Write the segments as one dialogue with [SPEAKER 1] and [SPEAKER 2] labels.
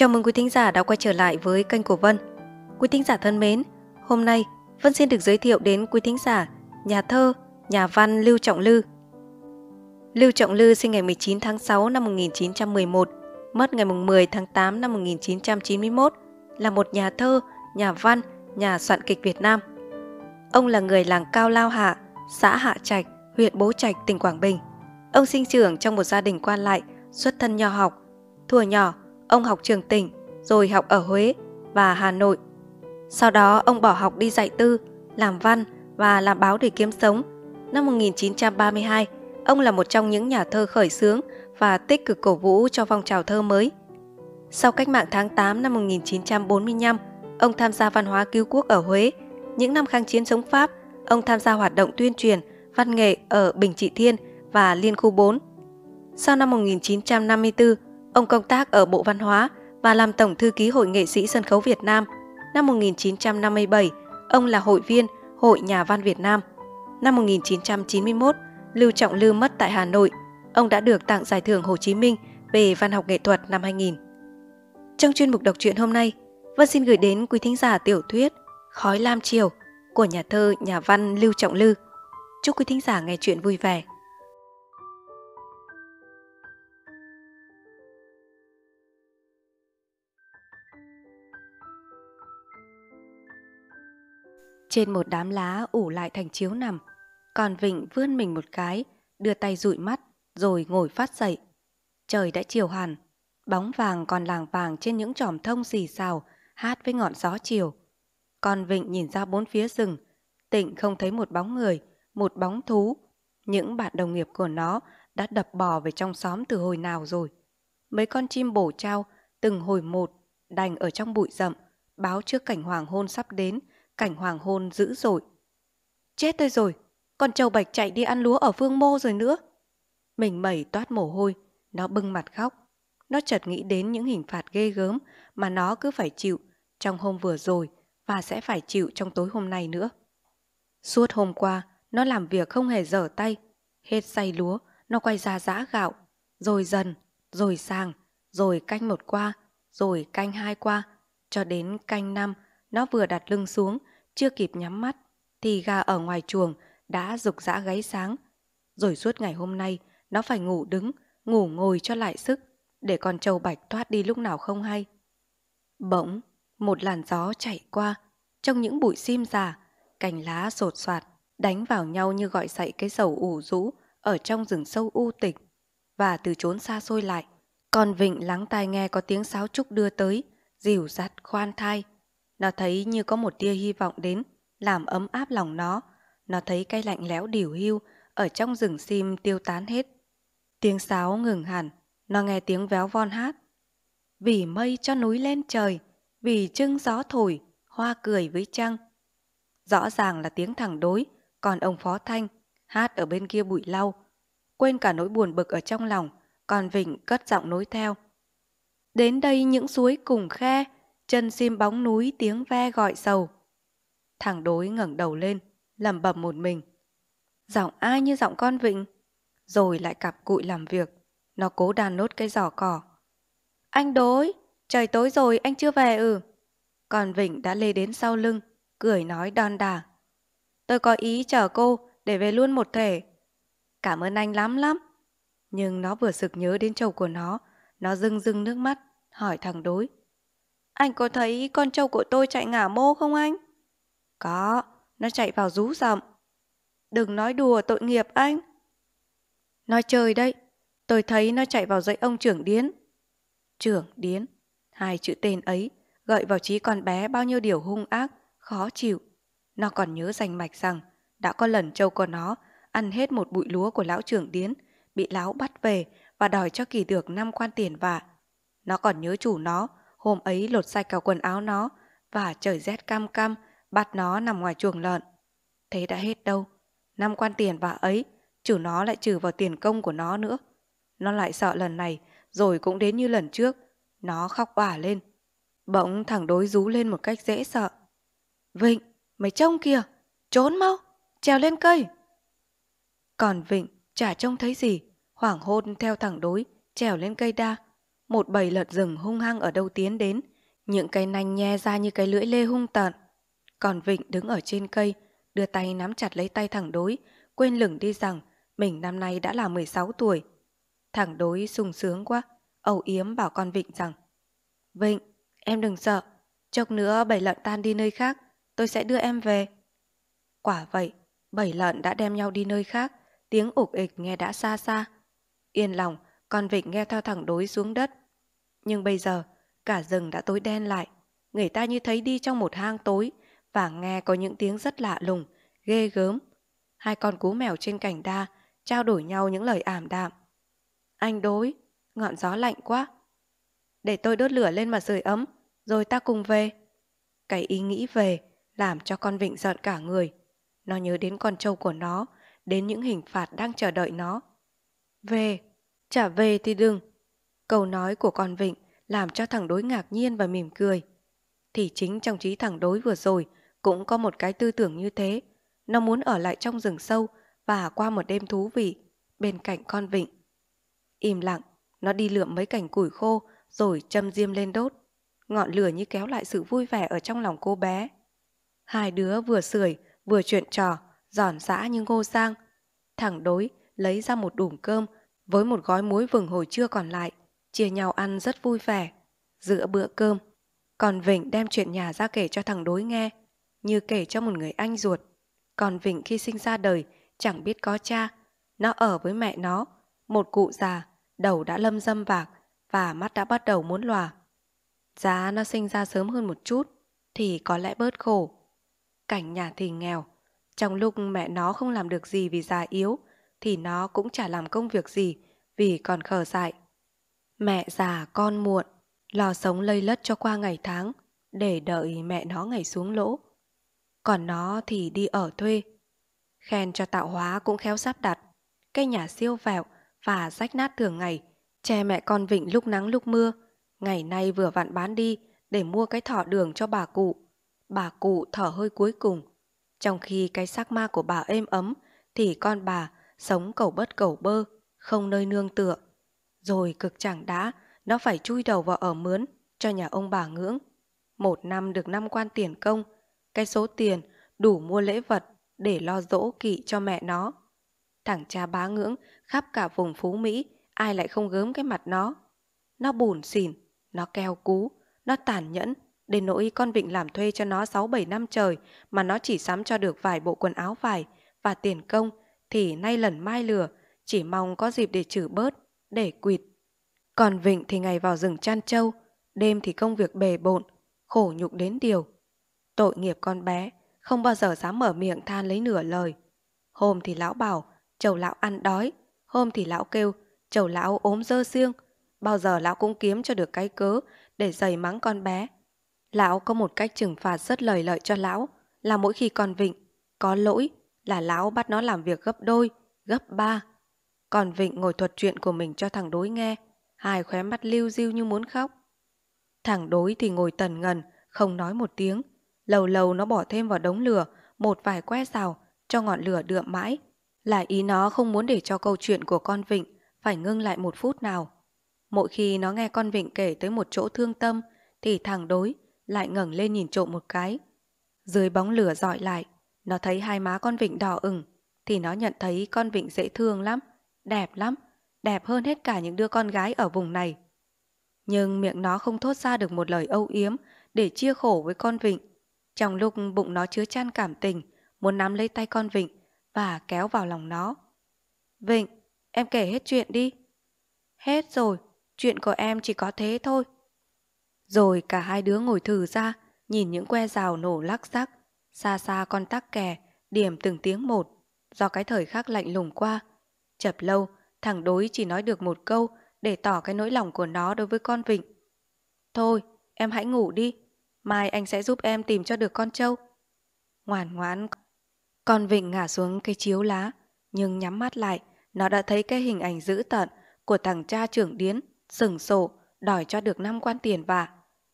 [SPEAKER 1] Chào mừng quý thính giả đã quay trở lại với kênh của Vân. Quý thính giả thân mến, hôm nay Vân xin được giới thiệu đến quý thính giả nhà thơ, nhà văn Lưu Trọng Lư. Lưu Trọng Lư sinh ngày 19 tháng 6 năm 1911, mất ngày 10 tháng 8 năm 1991, là một nhà thơ, nhà văn, nhà soạn kịch Việt Nam. Ông là người làng Cao Lao Hạ, xã Hạ Trạch, huyện Bố Trạch, tỉnh Quảng Bình. Ông sinh trưởng trong một gia đình quan lại, xuất thân nho học. Thuở nhỏ, ông học trường tỉnh, rồi học ở Huế và Hà Nội. Sau đó ông bỏ học đi dạy tư, làm văn và làm báo để kiếm sống. Năm 1932, ông là một trong những nhà thơ khởi xướng và tích cực cổ vũ cho phong trào thơ mới. Sau cách mạng tháng 8 năm 1945, ông tham gia văn hóa cứu quốc ở Huế. Những năm kháng chiến chống Pháp, ông tham gia hoạt động tuyên truyền, văn nghệ ở Bình Trị Thiên và Liên Khu 4. Sau năm 1954, Ông công tác ở Bộ Văn hóa và làm Tổng Thư ký Hội nghệ sĩ sân khấu Việt Nam. Năm 1957, ông là hội viên Hội Nhà văn Việt Nam. Năm 1991, Lưu Trọng Lư mất tại Hà Nội. Ông đã được tặng giải thưởng Hồ Chí Minh về văn học nghệ thuật năm 2000. Trong chuyên mục đọc truyện hôm nay, Vân xin gửi đến quý thính giả tiểu thuyết Khói Lam Chiều của nhà thơ nhà văn Lưu Trọng Lư. Chúc quý thính giả nghe chuyện vui vẻ. Trên một đám lá ủ lại thành chiếu nằm, còn Vịnh vươn mình một cái, đưa tay dụi mắt, rồi ngồi phát dậy. Trời đã chiều hẳn, bóng vàng còn làng vàng trên những tròm thông xì xào, hát với ngọn gió chiều. con Vịnh nhìn ra bốn phía rừng, Tịnh không thấy một bóng người, một bóng thú. Những bạn đồng nghiệp của nó đã đập bò về trong xóm từ hồi nào rồi. Mấy con chim bổ trao từng hồi một đành ở trong bụi rậm, báo trước cảnh hoàng hôn sắp đến cảnh hoàng hôn dữ dội. Chết tôi rồi, con trâu bạch chạy đi ăn lúa ở phương mô rồi nữa. Mình mẩy toát mồ hôi, nó bưng mặt khóc. Nó chợt nghĩ đến những hình phạt ghê gớm mà nó cứ phải chịu trong hôm vừa rồi và sẽ phải chịu trong tối hôm nay nữa. Suốt hôm qua, nó làm việc không hề dở tay. Hết say lúa, nó quay ra giã gạo, rồi dần, rồi sàng, rồi canh một qua, rồi canh hai qua, cho đến canh năm nó vừa đặt lưng xuống, chưa kịp nhắm mắt, thì gà ở ngoài chuồng đã rục rã gáy sáng. Rồi suốt ngày hôm nay, nó phải ngủ đứng, ngủ ngồi cho lại sức, để con trâu bạch thoát đi lúc nào không hay. Bỗng, một làn gió chạy qua, trong những bụi sim già, cành lá sột soạt, đánh vào nhau như gọi dậy cái sầu ủ rũ ở trong rừng sâu u tịch. Và từ chốn xa xôi lại, con vịnh lắng tai nghe có tiếng sáo trúc đưa tới, dìu dắt khoan thai, nó thấy như có một tia hy vọng đến, làm ấm áp lòng nó. Nó thấy cây lạnh lẽo điều hưu, ở trong rừng sim tiêu tán hết. Tiếng sáo ngừng hẳn, nó nghe tiếng véo von hát. Vì mây cho núi lên trời, vì trưng gió thổi, hoa cười với trăng. Rõ ràng là tiếng thẳng đối, còn ông Phó Thanh hát ở bên kia bụi lau. Quên cả nỗi buồn bực ở trong lòng, còn Vịnh cất giọng nối theo. Đến đây những suối cùng khe, chân sim bóng núi tiếng ve gọi sầu. Thằng đối ngẩng đầu lên, lẩm bẩm một mình. Giọng ai như giọng con vịnh? Rồi lại cặp cụi làm việc, nó cố đàn nốt cây giỏ cỏ. Anh đối, trời tối rồi anh chưa về ừ. Còn Vịnh đã lê đến sau lưng, cười nói đon đà. Tôi có ý chở cô để về luôn một thể. Cảm ơn anh lắm lắm. Nhưng nó vừa sực nhớ đến chầu của nó, nó rưng rưng nước mắt, hỏi thằng đối. Anh có thấy con trâu của tôi chạy ngả mô không anh? Có, nó chạy vào rú rậm. Đừng nói đùa tội nghiệp anh. Nói chơi đấy, tôi thấy nó chạy vào dãy ông trưởng điến. Trưởng điến, hai chữ tên ấy gợi vào trí con bé bao nhiêu điều hung ác, khó chịu. Nó còn nhớ rành mạch rằng đã có lần trâu của nó ăn hết một bụi lúa của lão trưởng điến, bị lão bắt về và đòi cho kỳ được năm quan tiền vạ. Nó còn nhớ chủ nó Hôm ấy lột sạch cả quần áo nó và trời rét cam cam bắt nó nằm ngoài chuồng lợn. Thế đã hết đâu. Năm quan tiền và ấy, chủ nó lại trừ vào tiền công của nó nữa. Nó lại sợ lần này, rồi cũng đến như lần trước. Nó khóc òa lên. Bỗng thằng đối rú lên một cách dễ sợ. Vịnh, mày trông kìa, trốn mau, trèo lên cây. Còn Vịnh chả trông thấy gì, hoảng hôn theo thằng đối, trèo lên cây đa, một bầy lợn rừng hung hăng ở đâu tiến đến, những cái nanh nhe ra như cái lưỡi lê hung tợn. Còn Vịnh đứng ở trên cây, đưa tay nắm chặt lấy tay thẳng đối, quên lửng đi rằng mình năm nay đã là 16 tuổi. Thẳng đối sung sướng quá, âu yếm bảo con Vịnh rằng Vịnh, em đừng sợ, chốc nữa bầy lợn tan đi nơi khác, tôi sẽ đưa em về. Quả vậy, bầy lợn đã đem nhau đi nơi khác, tiếng ục ịch nghe đã xa xa. Yên lòng, con vịt nghe theo thẳng đối xuống đất. Nhưng bây giờ, cả rừng đã tối đen lại. Người ta như thấy đi trong một hang tối và nghe có những tiếng rất lạ lùng, ghê gớm. Hai con cú mèo trên cành đa trao đổi nhau những lời ảm đạm. Anh đối, ngọn gió lạnh quá. Để tôi đốt lửa lên mà sưởi ấm, rồi ta cùng về. Cái ý nghĩ về làm cho con vịnh giận cả người. Nó nhớ đến con trâu của nó, đến những hình phạt đang chờ đợi nó. Về, Trả về thì đừng. Câu nói của con Vịnh làm cho thằng đối ngạc nhiên và mỉm cười. Thì chính trong trí thằng đối vừa rồi cũng có một cái tư tưởng như thế. Nó muốn ở lại trong rừng sâu và qua một đêm thú vị bên cạnh con Vịnh. Im lặng, nó đi lượm mấy cành củi khô rồi châm diêm lên đốt. Ngọn lửa như kéo lại sự vui vẻ ở trong lòng cô bé. Hai đứa vừa sưởi vừa chuyện trò, giòn giã như ngô sang. Thẳng đối lấy ra một đùm cơm với một gói muối vừng hồi trưa còn lại, chia nhau ăn rất vui vẻ. Giữa bữa cơm, còn Vịnh đem chuyện nhà ra kể cho thằng đối nghe, như kể cho một người anh ruột. Còn Vịnh khi sinh ra đời, chẳng biết có cha, nó ở với mẹ nó, một cụ già, đầu đã lâm dâm bạc và mắt đã bắt đầu muốn lòa. Giá nó sinh ra sớm hơn một chút thì có lẽ bớt khổ. Cảnh nhà thì nghèo, trong lúc mẹ nó không làm được gì vì già yếu, thì nó cũng chả làm công việc gì vì còn khờ dại. Mẹ già con muộn, lo sống lây lất cho qua ngày tháng để đợi mẹ nó ngày xuống lỗ. Còn nó thì đi ở thuê. Khen cho tạo hóa cũng khéo sắp đặt. Cái nhà siêu vẹo và rách nát thường ngày, che mẹ con Vịnh lúc nắng lúc mưa. Ngày nay vừa vặn bán đi để mua cái thỏ đường cho bà cụ. Bà cụ thở hơi cuối cùng. Trong khi cái xác ma của bà êm ấm thì con bà sống cầu bất cầu bơ, không nơi nương tựa. Rồi cực chẳng đã, nó phải chui đầu vào ở mướn cho nhà ông bà ngưỡng. Một năm được năm quan tiền công, cái số tiền đủ mua lễ vật để lo dỗ kỵ cho mẹ nó. Thằng cha bá ngưỡng khắp cả vùng Phú Mỹ, ai lại không gớm cái mặt nó. Nó bùn xỉn, nó keo cú, nó tàn nhẫn, đến nỗi con Vịnh làm thuê cho nó 6-7 năm trời mà nó chỉ sắm cho được vài bộ quần áo vải và tiền công thì nay lần mai lừa chỉ mong có dịp để trừ bớt, để quỵt. Còn Vịnh thì ngày vào rừng chăn trâu, đêm thì công việc bề bộn, khổ nhục đến điều. Tội nghiệp con bé, không bao giờ dám mở miệng than lấy nửa lời. Hôm thì lão bảo, chầu lão ăn đói, hôm thì lão kêu, chầu lão ốm dơ xiêng. Bao giờ lão cũng kiếm cho được cái cớ để giày mắng con bé. Lão có một cách trừng phạt rất lời lợi cho lão là mỗi khi con Vịnh có lỗi là lão bắt nó làm việc gấp đôi, gấp ba. Còn Vịnh ngồi thuật chuyện của mình cho thằng đối nghe, hai khóe mắt lưu diêu như muốn khóc. Thằng đối thì ngồi tần ngần, không nói một tiếng. Lâu lâu nó bỏ thêm vào đống lửa một vài que xào cho ngọn lửa đượm mãi. Là ý nó không muốn để cho câu chuyện của con Vịnh phải ngưng lại một phút nào. Mỗi khi nó nghe con Vịnh kể tới một chỗ thương tâm thì thằng đối lại ngẩng lên nhìn trộm một cái. Dưới bóng lửa dọi lại, nó thấy hai má con vịnh đỏ ửng thì nó nhận thấy con vịnh dễ thương lắm, đẹp lắm, đẹp hơn hết cả những đứa con gái ở vùng này. Nhưng miệng nó không thốt ra được một lời âu yếm để chia khổ với con vịnh. Trong lúc bụng nó chứa chan cảm tình, muốn nắm lấy tay con vịnh và kéo vào lòng nó. Vịnh, em kể hết chuyện đi. Hết rồi, chuyện của em chỉ có thế thôi. Rồi cả hai đứa ngồi thử ra, nhìn những que rào nổ lắc sắc xa xa con tắc kè, điểm từng tiếng một, do cái thời khắc lạnh lùng qua. Chập lâu, thằng đối chỉ nói được một câu để tỏ cái nỗi lòng của nó đối với con Vịnh. Thôi, em hãy ngủ đi, mai anh sẽ giúp em tìm cho được con trâu. Ngoan ngoãn, con Vịnh ngả xuống cái chiếu lá, nhưng nhắm mắt lại, nó đã thấy cái hình ảnh dữ tợn của thằng cha trưởng điến, sừng sổ, đòi cho được năm quan tiền và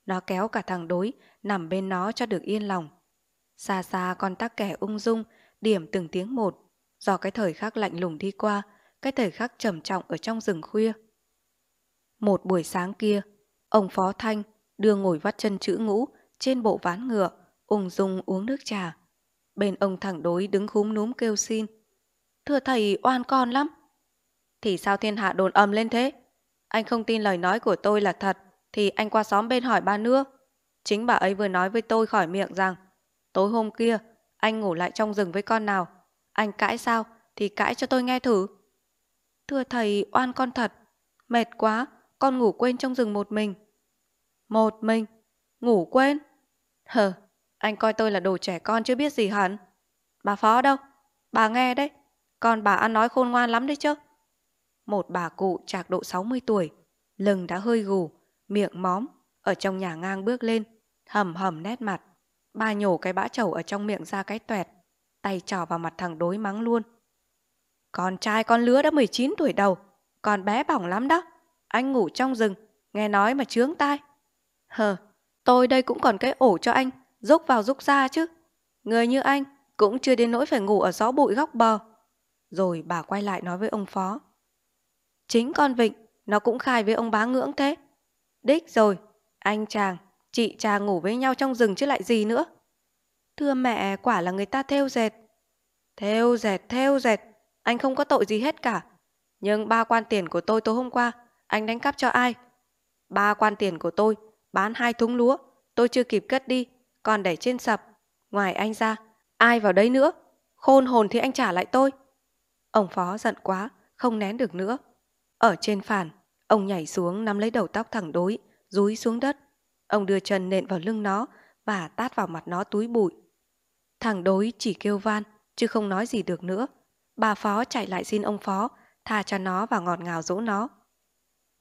[SPEAKER 1] Nó kéo cả thằng đối, nằm bên nó cho được yên lòng. Xa xa con tắc kẻ ung dung, điểm từng tiếng một. Do cái thời khắc lạnh lùng đi qua, cái thời khắc trầm trọng ở trong rừng khuya. Một buổi sáng kia, ông Phó Thanh đưa ngồi vắt chân chữ ngũ trên bộ ván ngựa, ung dung uống nước trà. Bên ông thẳng đối đứng khúm núm kêu xin. Thưa thầy oan con lắm. Thì sao thiên hạ đồn ầm lên thế? Anh không tin lời nói của tôi là thật, thì anh qua xóm bên hỏi ba nữa. Chính bà ấy vừa nói với tôi khỏi miệng rằng Tối hôm kia, anh ngủ lại trong rừng với con nào? Anh cãi sao? Thì cãi cho tôi nghe thử. Thưa thầy, oan con thật. Mệt quá, con ngủ quên trong rừng một mình. Một mình? Ngủ quên? Hờ, anh coi tôi là đồ trẻ con chưa biết gì hẳn. Bà phó đâu? Bà nghe đấy, con bà ăn nói khôn ngoan lắm đấy chứ. Một bà cụ trạc độ 60 tuổi, lưng đã hơi gù, miệng móm, ở trong nhà ngang bước lên, hầm hầm nét mặt. Ba nhổ cái bã chầu ở trong miệng ra cái tuẹt, tay trỏ vào mặt thằng đối mắng luôn. Con trai con lứa đã 19 tuổi đầu, còn bé bỏng lắm đó. Anh ngủ trong rừng, nghe nói mà chướng tai. Hờ, tôi đây cũng còn cái ổ cho anh, rúc vào rúc ra chứ. Người như anh cũng chưa đến nỗi phải ngủ ở gió bụi góc bờ. Rồi bà quay lại nói với ông phó. Chính con Vịnh, nó cũng khai với ông bá ngưỡng thế. Đích rồi, anh chàng Chị cha ngủ với nhau trong rừng chứ lại gì nữa. Thưa mẹ, quả là người ta theo dệt. Theo dệt, theo dệt, anh không có tội gì hết cả. Nhưng ba quan tiền của tôi tối hôm qua, anh đánh cắp cho ai? Ba quan tiền của tôi, bán hai thúng lúa, tôi chưa kịp cất đi, còn để trên sập. Ngoài anh ra, ai vào đấy nữa? Khôn hồn thì anh trả lại tôi. Ông phó giận quá, không nén được nữa. Ở trên phản, ông nhảy xuống nắm lấy đầu tóc thẳng đối, rúi xuống đất. Ông đưa chân nện vào lưng nó và tát vào mặt nó túi bụi. Thằng đối chỉ kêu van, chứ không nói gì được nữa. Bà phó chạy lại xin ông phó, tha cho nó và ngọt ngào dỗ nó.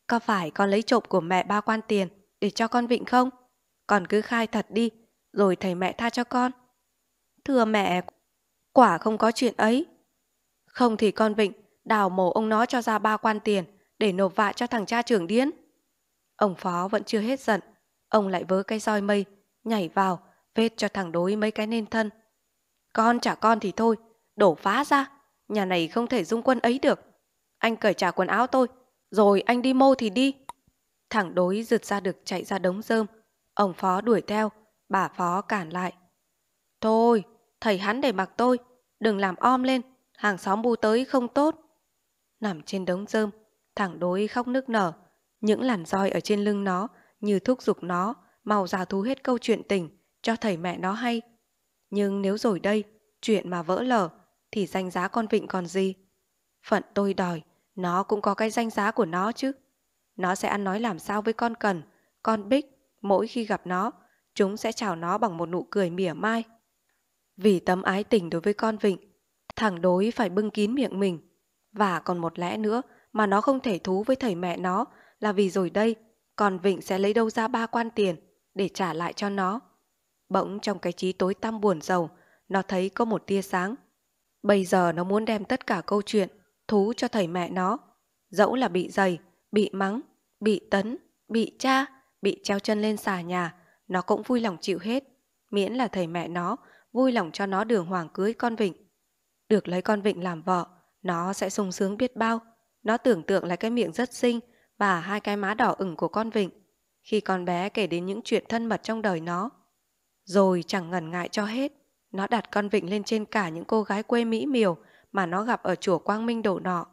[SPEAKER 1] Có phải con lấy trộm của mẹ ba quan tiền để cho con vịnh không? Con cứ khai thật đi, rồi thầy mẹ tha cho con. Thưa mẹ, quả không có chuyện ấy. Không thì con vịnh, đào mổ ông nó cho ra ba quan tiền để nộp vạ cho thằng cha trưởng điên. Ông phó vẫn chưa hết giận, Ông lại vớ cái roi mây, nhảy vào, vết cho thằng đối mấy cái nên thân. Con trả con thì thôi, đổ phá ra, nhà này không thể dung quân ấy được. Anh cởi trả quần áo tôi, rồi anh đi mô thì đi. Thằng đối rượt ra được chạy ra đống rơm, ông phó đuổi theo, bà phó cản lại. Thôi, thầy hắn để mặc tôi, đừng làm om lên, hàng xóm bu tới không tốt. Nằm trên đống rơm, thằng đối khóc nức nở, những làn roi ở trên lưng nó như thúc giục nó, mau ra thú hết câu chuyện tình, cho thầy mẹ nó hay. Nhưng nếu rồi đây, chuyện mà vỡ lở, thì danh giá con vịnh còn gì? Phận tôi đòi, nó cũng có cái danh giá của nó chứ. Nó sẽ ăn nói làm sao với con cần, con bích, mỗi khi gặp nó, chúng sẽ chào nó bằng một nụ cười mỉa mai. Vì tấm ái tình đối với con vịnh, thằng đối phải bưng kín miệng mình. Và còn một lẽ nữa mà nó không thể thú với thầy mẹ nó là vì rồi đây còn Vịnh sẽ lấy đâu ra ba quan tiền để trả lại cho nó. Bỗng trong cái trí tối tăm buồn rầu, nó thấy có một tia sáng. Bây giờ nó muốn đem tất cả câu chuyện thú cho thầy mẹ nó. Dẫu là bị giày bị mắng, bị tấn, bị cha, bị treo chân lên xà nhà, nó cũng vui lòng chịu hết. Miễn là thầy mẹ nó vui lòng cho nó đường hoàng cưới con Vịnh. Được lấy con Vịnh làm vợ, nó sẽ sung sướng biết bao. Nó tưởng tượng lại cái miệng rất xinh, và hai cái má đỏ ửng của con vịnh khi con bé kể đến những chuyện thân mật trong đời nó. Rồi chẳng ngần ngại cho hết, nó đặt con vịnh lên trên cả những cô gái quê Mỹ miều mà nó gặp ở chùa Quang Minh đổ nọ.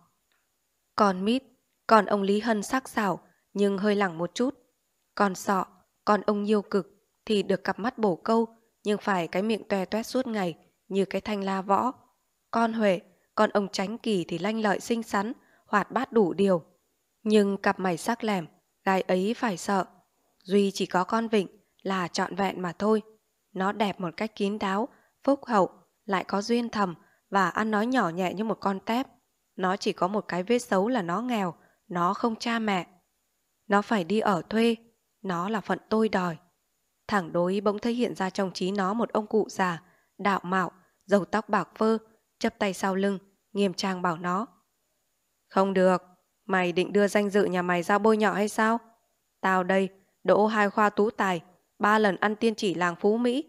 [SPEAKER 1] Còn Mít, còn ông Lý Hân sắc sảo nhưng hơi lẳng một chút. Còn Sọ, còn ông Nhiêu Cực thì được cặp mắt bổ câu nhưng phải cái miệng toe toét suốt ngày như cái thanh la võ. Con Huệ, còn ông Tránh Kỳ thì lanh lợi xinh xắn, hoạt bát đủ điều nhưng cặp mày sắc lẻm, gái ấy phải sợ. Duy chỉ có con vịnh là trọn vẹn mà thôi. Nó đẹp một cách kín đáo, phúc hậu, lại có duyên thầm và ăn nói nhỏ nhẹ như một con tép. Nó chỉ có một cái vết xấu là nó nghèo, nó không cha mẹ. Nó phải đi ở thuê, nó là phận tôi đòi. Thẳng đối bỗng thấy hiện ra trong trí nó một ông cụ già, đạo mạo, dầu tóc bạc phơ, chắp tay sau lưng, nghiêm trang bảo nó. Không được, Mày định đưa danh dự nhà mày ra bôi nhỏ hay sao? Tao đây, đỗ hai khoa tú tài, ba lần ăn tiên chỉ làng Phú Mỹ.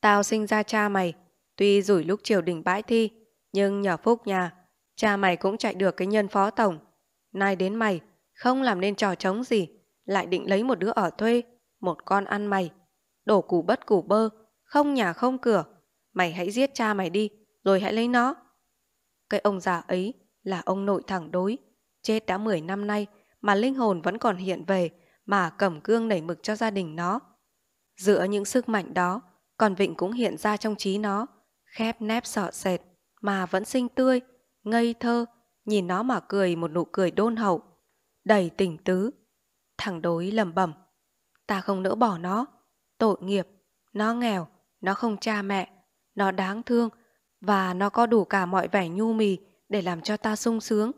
[SPEAKER 1] Tao sinh ra cha mày, tuy rủi lúc triều đình bãi thi, nhưng nhờ phúc nhà, cha mày cũng chạy được cái nhân phó tổng. Nay đến mày, không làm nên trò trống gì, lại định lấy một đứa ở thuê, một con ăn mày. Đổ củ bất củ bơ, không nhà không cửa. Mày hãy giết cha mày đi, rồi hãy lấy nó. Cái ông già ấy là ông nội thẳng đối, Chết đã 10 năm nay mà linh hồn vẫn còn hiện về mà cẩm cương nảy mực cho gia đình nó. Giữa những sức mạnh đó, còn Vịnh cũng hiện ra trong trí nó, khép nép sọ sệt mà vẫn xinh tươi, ngây thơ, nhìn nó mà cười một nụ cười đôn hậu, đầy tình tứ. Thằng đối lầm bẩm ta không nỡ bỏ nó, tội nghiệp, nó nghèo, nó không cha mẹ, nó đáng thương và nó có đủ cả mọi vẻ nhu mì để làm cho ta sung sướng.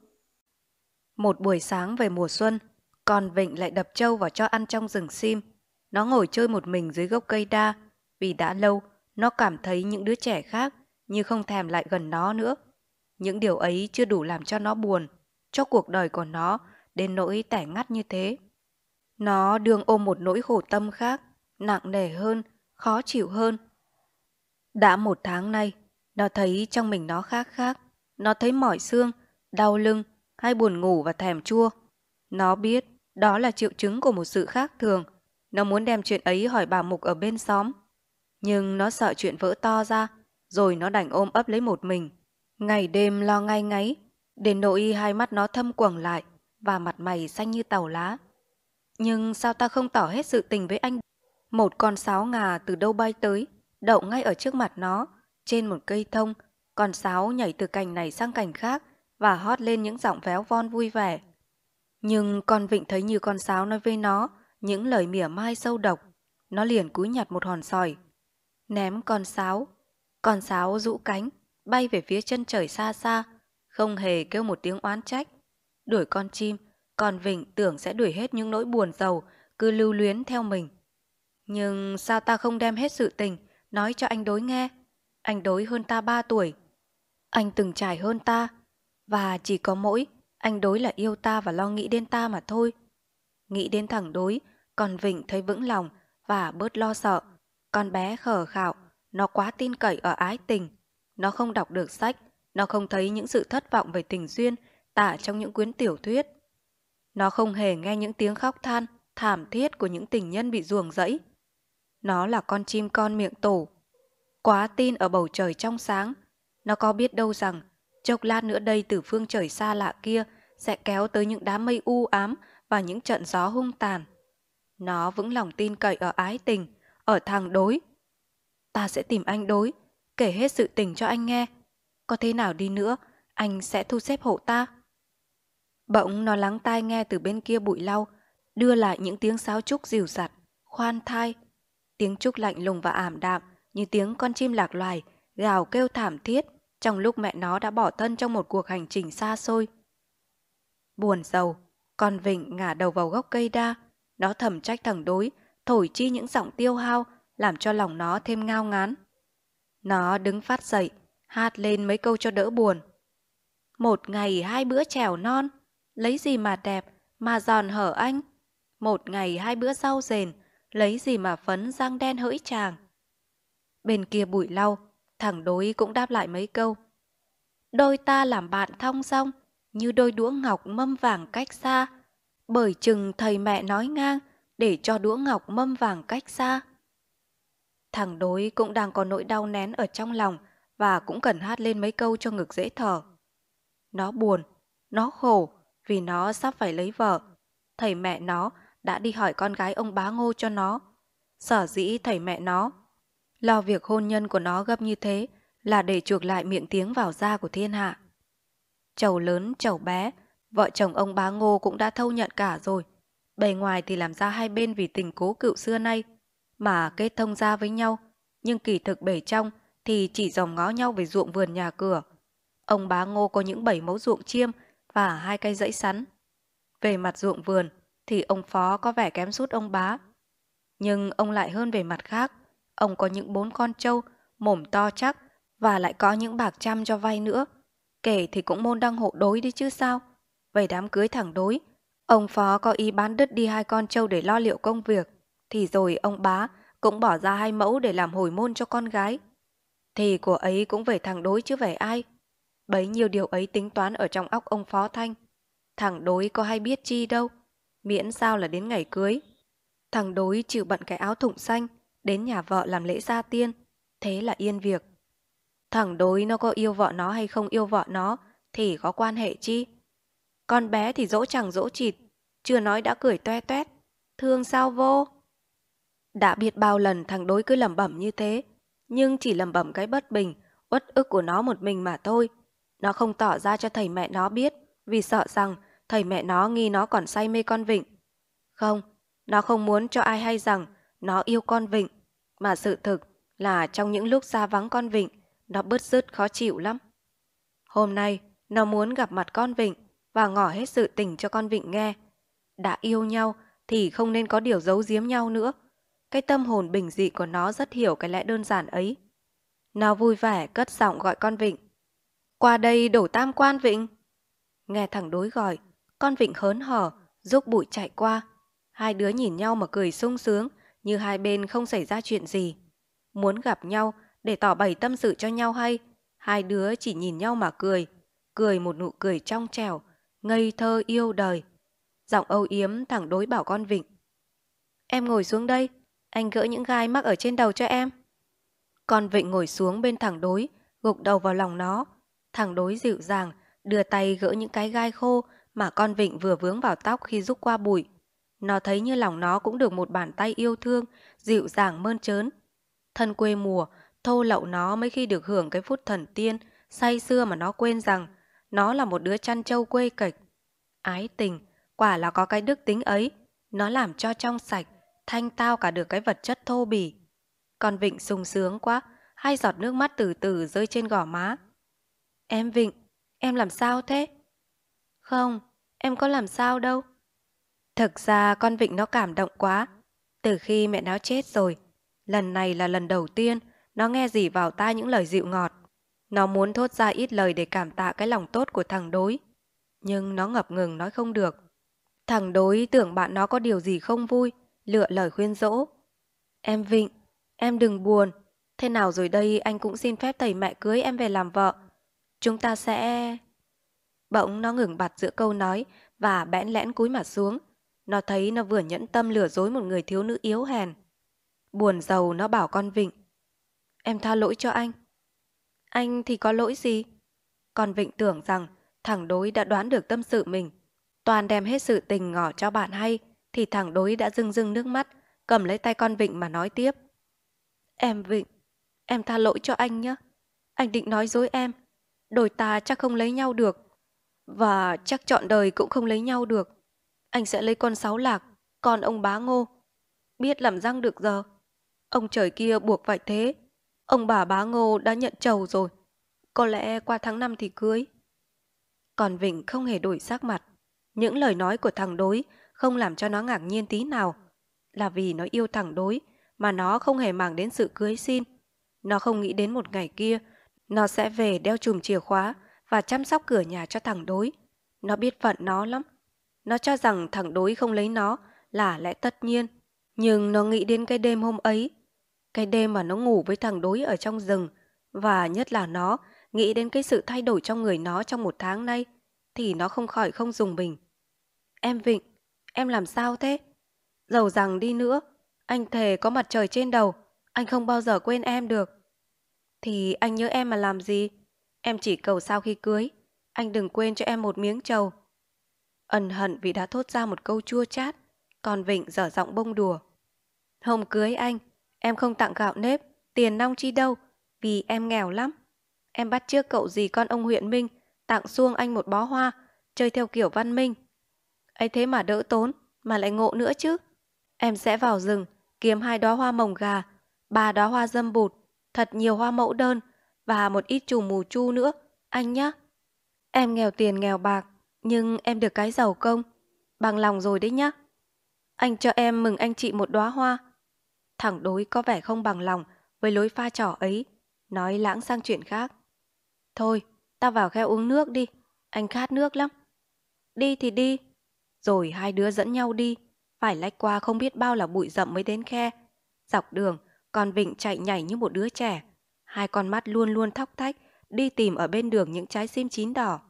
[SPEAKER 1] Một buổi sáng về mùa xuân, con vịnh lại đập trâu vào cho ăn trong rừng sim. Nó ngồi chơi một mình dưới gốc cây đa, vì đã lâu nó cảm thấy những đứa trẻ khác như không thèm lại gần nó nữa. Những điều ấy chưa đủ làm cho nó buồn, cho cuộc đời của nó đến nỗi tẻ ngắt như thế. Nó đương ôm một nỗi khổ tâm khác, nặng nề hơn, khó chịu hơn. Đã một tháng nay, nó thấy trong mình nó khác khác, nó thấy mỏi xương, đau lưng, hay buồn ngủ và thèm chua. Nó biết đó là triệu chứng của một sự khác thường. Nó muốn đem chuyện ấy hỏi bà Mục ở bên xóm. Nhưng nó sợ chuyện vỡ to ra, rồi nó đành ôm ấp lấy một mình. Ngày đêm lo ngay ngáy, đến nỗi hai mắt nó thâm quầng lại và mặt mày xanh như tàu lá. Nhưng sao ta không tỏ hết sự tình với anh? Một con sáo ngà từ đâu bay tới, đậu ngay ở trước mặt nó, trên một cây thông, con sáo nhảy từ cành này sang cành khác, và hót lên những giọng véo von vui vẻ. Nhưng con vịnh thấy như con sáo nói với nó những lời mỉa mai sâu độc. Nó liền cúi nhặt một hòn sỏi, ném con sáo. Con sáo rũ cánh, bay về phía chân trời xa xa, không hề kêu một tiếng oán trách. Đuổi con chim, con vịnh tưởng sẽ đuổi hết những nỗi buồn giàu, cứ lưu luyến theo mình. Nhưng sao ta không đem hết sự tình, nói cho anh đối nghe? Anh đối hơn ta 3 tuổi. Anh từng trải hơn ta, và chỉ có mỗi, anh đối là yêu ta và lo nghĩ đến ta mà thôi. Nghĩ đến thẳng đối, còn Vịnh thấy vững lòng và bớt lo sợ. Con bé khờ khạo, nó quá tin cậy ở ái tình. Nó không đọc được sách, nó không thấy những sự thất vọng về tình duyên tả trong những quyển tiểu thuyết. Nó không hề nghe những tiếng khóc than, thảm thiết của những tình nhân bị ruồng rẫy. Nó là con chim con miệng tổ. Quá tin ở bầu trời trong sáng, nó có biết đâu rằng Chốc lát nữa đây từ phương trời xa lạ kia sẽ kéo tới những đám mây u ám và những trận gió hung tàn. Nó vững lòng tin cậy ở ái tình, ở thằng đối. Ta sẽ tìm anh đối, kể hết sự tình cho anh nghe. Có thế nào đi nữa, anh sẽ thu xếp hộ ta. Bỗng nó lắng tai nghe từ bên kia bụi lau, đưa lại những tiếng sáo trúc dìu dặt, khoan thai. Tiếng trúc lạnh lùng và ảm đạm như tiếng con chim lạc loài, gào kêu thảm thiết trong lúc mẹ nó đã bỏ thân trong một cuộc hành trình xa xôi. Buồn giàu, con Vịnh ngả đầu vào gốc cây đa, nó thầm trách thằng đối, thổi chi những giọng tiêu hao, làm cho lòng nó thêm ngao ngán. Nó đứng phát dậy, hát lên mấy câu cho đỡ buồn. Một ngày hai bữa chèo non, lấy gì mà đẹp, mà giòn hở anh. Một ngày hai bữa rau rền, lấy gì mà phấn răng đen hỡi chàng. Bên kia bụi lau, Thằng đối cũng đáp lại mấy câu. Đôi ta làm bạn thong song, như đôi đũa ngọc mâm vàng cách xa. Bởi chừng thầy mẹ nói ngang để cho đũa ngọc mâm vàng cách xa. Thằng đối cũng đang có nỗi đau nén ở trong lòng và cũng cần hát lên mấy câu cho ngực dễ thở. Nó buồn, nó khổ vì nó sắp phải lấy vợ. Thầy mẹ nó đã đi hỏi con gái ông bá ngô cho nó. Sở dĩ thầy mẹ nó Lo việc hôn nhân của nó gấp như thế là để chuộc lại miệng tiếng vào da của thiên hạ. Chầu lớn, chầu bé, vợ chồng ông bá ngô cũng đã thâu nhận cả rồi. Bề ngoài thì làm ra hai bên vì tình cố cựu xưa nay, mà kết thông ra với nhau, nhưng kỳ thực bể trong thì chỉ dòng ngó nhau về ruộng vườn nhà cửa. Ông bá ngô có những bảy mẫu ruộng chiêm và hai cây dãy sắn. Về mặt ruộng vườn thì ông phó có vẻ kém sút ông bá, nhưng ông lại hơn về mặt khác. Ông có những bốn con trâu, mồm to chắc và lại có những bạc trăm cho vay nữa. Kể thì cũng môn đăng hộ đối đi chứ sao. Về đám cưới thẳng đối, ông phó có ý bán đứt đi hai con trâu để lo liệu công việc. Thì rồi ông bá cũng bỏ ra hai mẫu để làm hồi môn cho con gái. Thì của ấy cũng về thẳng đối chứ về ai. Bấy nhiêu điều ấy tính toán ở trong óc ông phó thanh. Thẳng đối có hay biết chi đâu, miễn sao là đến ngày cưới. Thằng đối chịu bận cái áo thụng xanh, đến nhà vợ làm lễ gia tiên, thế là yên việc. Thẳng đối nó có yêu vợ nó hay không yêu vợ nó thì có quan hệ chi? Con bé thì dỗ chẳng dỗ chịt, chưa nói đã cười toe toét, thương sao vô? Đã biết bao lần thằng đối cứ lẩm bẩm như thế, nhưng chỉ lẩm bẩm cái bất bình, uất ức của nó một mình mà thôi. Nó không tỏ ra cho thầy mẹ nó biết vì sợ rằng thầy mẹ nó nghi nó còn say mê con vịnh. Không, nó không muốn cho ai hay rằng nó yêu con vịnh, mà sự thực là trong những lúc xa vắng con vịnh, nó bứt rứt khó chịu lắm. Hôm nay, nó muốn gặp mặt con vịnh và ngỏ hết sự tình cho con vịnh nghe. Đã yêu nhau thì không nên có điều giấu giếm nhau nữa. Cái tâm hồn bình dị của nó rất hiểu cái lẽ đơn giản ấy. Nó vui vẻ cất giọng gọi con vịnh. Qua đây đổ tam quan vịnh. Nghe thằng đối gọi, con vịnh hớn hở, giúp bụi chạy qua. Hai đứa nhìn nhau mà cười sung sướng, như hai bên không xảy ra chuyện gì. Muốn gặp nhau để tỏ bày tâm sự cho nhau hay, hai đứa chỉ nhìn nhau mà cười, cười một nụ cười trong trẻo, ngây thơ yêu đời. Giọng âu yếm thẳng đối bảo con Vịnh. Em ngồi xuống đây, anh gỡ những gai mắc ở trên đầu cho em. Con Vịnh ngồi xuống bên thẳng đối, gục đầu vào lòng nó. Thẳng đối dịu dàng, đưa tay gỡ những cái gai khô mà con Vịnh vừa vướng vào tóc khi rút qua bụi. Nó thấy như lòng nó cũng được một bàn tay yêu thương, dịu dàng mơn trớn. Thân quê mùa, thô lậu nó mới khi được hưởng cái phút thần tiên, say xưa mà nó quên rằng nó là một đứa chăn trâu quê cạch. Ái tình, quả là có cái đức tính ấy, nó làm cho trong sạch, thanh tao cả được cái vật chất thô bỉ. còn Vịnh sung sướng quá, hai giọt nước mắt từ từ rơi trên gò má. Em Vịnh, em làm sao thế? Không, em có làm sao đâu. Thực ra con vịnh nó cảm động quá. Từ khi mẹ nó chết rồi, lần này là lần đầu tiên nó nghe gì vào tai những lời dịu ngọt. Nó muốn thốt ra ít lời để cảm tạ cái lòng tốt của thằng đối. Nhưng nó ngập ngừng nói không được. Thằng đối tưởng bạn nó có điều gì không vui, lựa lời khuyên dỗ. Em Vịnh, em đừng buồn. Thế nào rồi đây anh cũng xin phép thầy mẹ cưới em về làm vợ. Chúng ta sẽ... Bỗng nó ngừng bặt giữa câu nói và bẽn lẽn cúi mặt xuống, nó thấy nó vừa nhẫn tâm lừa dối một người thiếu nữ yếu hèn. Buồn giàu nó bảo con Vịnh. Em tha lỗi cho anh. Anh thì có lỗi gì? Con Vịnh tưởng rằng thằng đối đã đoán được tâm sự mình. Toàn đem hết sự tình ngỏ cho bạn hay thì thằng đối đã rưng rưng nước mắt cầm lấy tay con Vịnh mà nói tiếp. Em Vịnh, em tha lỗi cho anh nhé. Anh định nói dối em. Đôi ta chắc không lấy nhau được. Và chắc chọn đời cũng không lấy nhau được anh sẽ lấy con sáu lạc, con ông bá ngô. Biết làm răng được giờ. Ông trời kia buộc phải thế. Ông bà bá ngô đã nhận chầu rồi. Có lẽ qua tháng năm thì cưới. Còn Vịnh không hề đổi sắc mặt. Những lời nói của thằng đối không làm cho nó ngạc nhiên tí nào. Là vì nó yêu thằng đối mà nó không hề màng đến sự cưới xin. Nó không nghĩ đến một ngày kia nó sẽ về đeo chùm chìa khóa và chăm sóc cửa nhà cho thằng đối. Nó biết phận nó lắm. Nó cho rằng thằng đối không lấy nó là lẽ tất nhiên. Nhưng nó nghĩ đến cái đêm hôm ấy. Cái đêm mà nó ngủ với thằng đối ở trong rừng. Và nhất là nó nghĩ đến cái sự thay đổi trong người nó trong một tháng nay. Thì nó không khỏi không dùng mình. Em Vịnh, em làm sao thế? Dầu rằng đi nữa, anh thề có mặt trời trên đầu. Anh không bao giờ quên em được. Thì anh nhớ em mà làm gì? Em chỉ cầu sau khi cưới. Anh đừng quên cho em một miếng trầu ân hận vì đã thốt ra một câu chua chát. Còn Vịnh dở giọng bông đùa. Hôm cưới anh, em không tặng gạo nếp, tiền nong chi đâu, vì em nghèo lắm. Em bắt trước cậu gì con ông huyện Minh, tặng xuông anh một bó hoa, chơi theo kiểu văn minh. ấy thế mà đỡ tốn, mà lại ngộ nữa chứ. Em sẽ vào rừng, kiếm hai đóa hoa mồng gà, ba đóa hoa dâm bụt, thật nhiều hoa mẫu đơn và một ít chùm mù chu nữa, anh nhá. Em nghèo tiền nghèo bạc, nhưng em được cái giàu công, bằng lòng rồi đấy nhá. Anh cho em mừng anh chị một đóa hoa. Thẳng đối có vẻ không bằng lòng với lối pha trò ấy, nói lãng sang chuyện khác. Thôi, tao vào khe uống nước đi, anh khát nước lắm. Đi thì đi. Rồi hai đứa dẫn nhau đi, phải lách qua không biết bao là bụi rậm mới đến khe. Dọc đường, con Vịnh chạy nhảy như một đứa trẻ. Hai con mắt luôn luôn thóc thách, đi tìm ở bên đường những trái sim chín đỏ.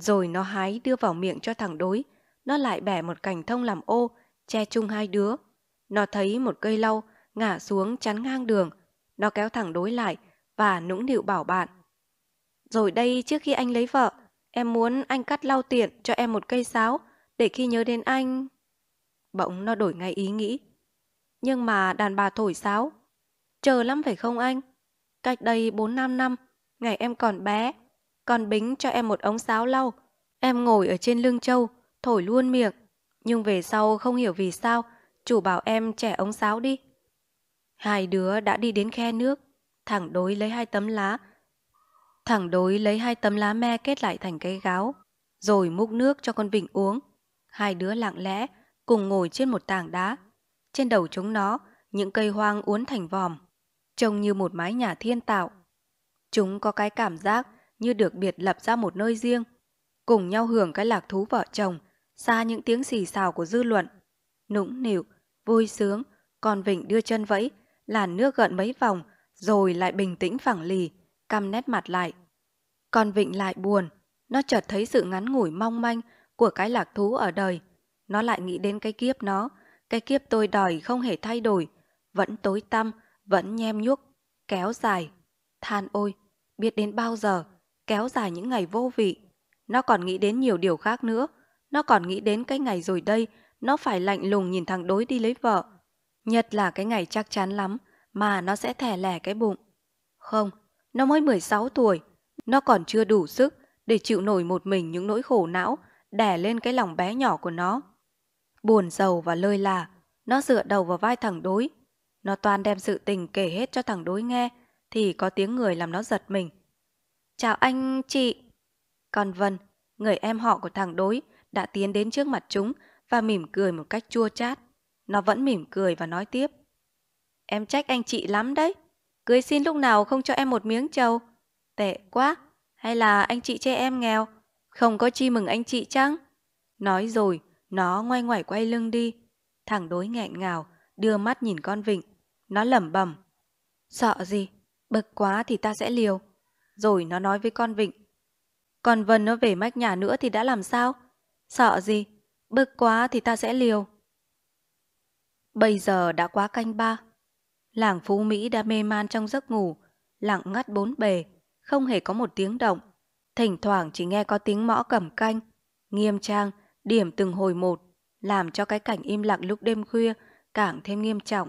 [SPEAKER 1] Rồi nó hái đưa vào miệng cho thằng đối, nó lại bẻ một cành thông làm ô, che chung hai đứa. Nó thấy một cây lau ngả xuống chắn ngang đường, nó kéo thằng đối lại và nũng nịu bảo bạn. Rồi đây trước khi anh lấy vợ, em muốn anh cắt lau tiện cho em một cây sáo để khi nhớ đến anh... Bỗng nó đổi ngay ý nghĩ. Nhưng mà đàn bà thổi sáo, chờ lắm phải không anh? Cách đây 4-5 năm, ngày em còn bé, còn Bính cho em một ống sáo lau. Em ngồi ở trên lưng châu thổi luôn miệng. Nhưng về sau không hiểu vì sao, chủ bảo em trẻ ống sáo đi. Hai đứa đã đi đến khe nước, thẳng đối lấy hai tấm lá. Thẳng đối lấy hai tấm lá me kết lại thành cây gáo, rồi múc nước cho con Vịnh uống. Hai đứa lặng lẽ, cùng ngồi trên một tảng đá. Trên đầu chúng nó, những cây hoang uốn thành vòm, trông như một mái nhà thiên tạo. Chúng có cái cảm giác như được biệt lập ra một nơi riêng, cùng nhau hưởng cái lạc thú vợ chồng, xa những tiếng xì xào của dư luận. Nũng nịu, vui sướng, con Vịnh đưa chân vẫy, làn nước gợn mấy vòng, rồi lại bình tĩnh phẳng lì, căm nét mặt lại. Con Vịnh lại buồn, nó chợt thấy sự ngắn ngủi mong manh của cái lạc thú ở đời. Nó lại nghĩ đến cái kiếp nó, cái kiếp tôi đòi không hề thay đổi, vẫn tối tăm, vẫn nhem nhuốc, kéo dài. Than ôi, biết đến bao giờ kéo dài những ngày vô vị. Nó còn nghĩ đến nhiều điều khác nữa. Nó còn nghĩ đến cái ngày rồi đây, nó phải lạnh lùng nhìn thằng đối đi lấy vợ. Nhật là cái ngày chắc chắn lắm, mà nó sẽ thẻ lẻ cái bụng. Không, nó mới 16 tuổi, nó còn chưa đủ sức để chịu nổi một mình những nỗi khổ não đè lên cái lòng bé nhỏ của nó. Buồn giàu và lơi là, nó dựa đầu vào vai thằng đối. Nó toàn đem sự tình kể hết cho thằng đối nghe, thì có tiếng người làm nó giật mình. Chào anh, chị. Còn Vân, người em họ của thằng đối, đã tiến đến trước mặt chúng và mỉm cười một cách chua chát. Nó vẫn mỉm cười và nói tiếp. Em trách anh chị lắm đấy. Cưới xin lúc nào không cho em một miếng trầu. Tệ quá. Hay là anh chị che em nghèo. Không có chi mừng anh chị chăng? Nói rồi, nó ngoay ngoải quay lưng đi. Thằng đối nghẹn ngào, đưa mắt nhìn con vịnh. Nó lẩm bẩm. Sợ gì? Bực quá thì ta sẽ liều rồi nó nói với con Vịnh. Còn Vân nó về mách nhà nữa thì đã làm sao? Sợ gì? Bực quá thì ta sẽ liều. Bây giờ đã quá canh ba. Làng Phú Mỹ đã mê man trong giấc ngủ, lặng ngắt bốn bề, không hề có một tiếng động. Thỉnh thoảng chỉ nghe có tiếng mõ cầm canh, nghiêm trang, điểm từng hồi một, làm cho cái cảnh im lặng lúc đêm khuya càng thêm nghiêm trọng.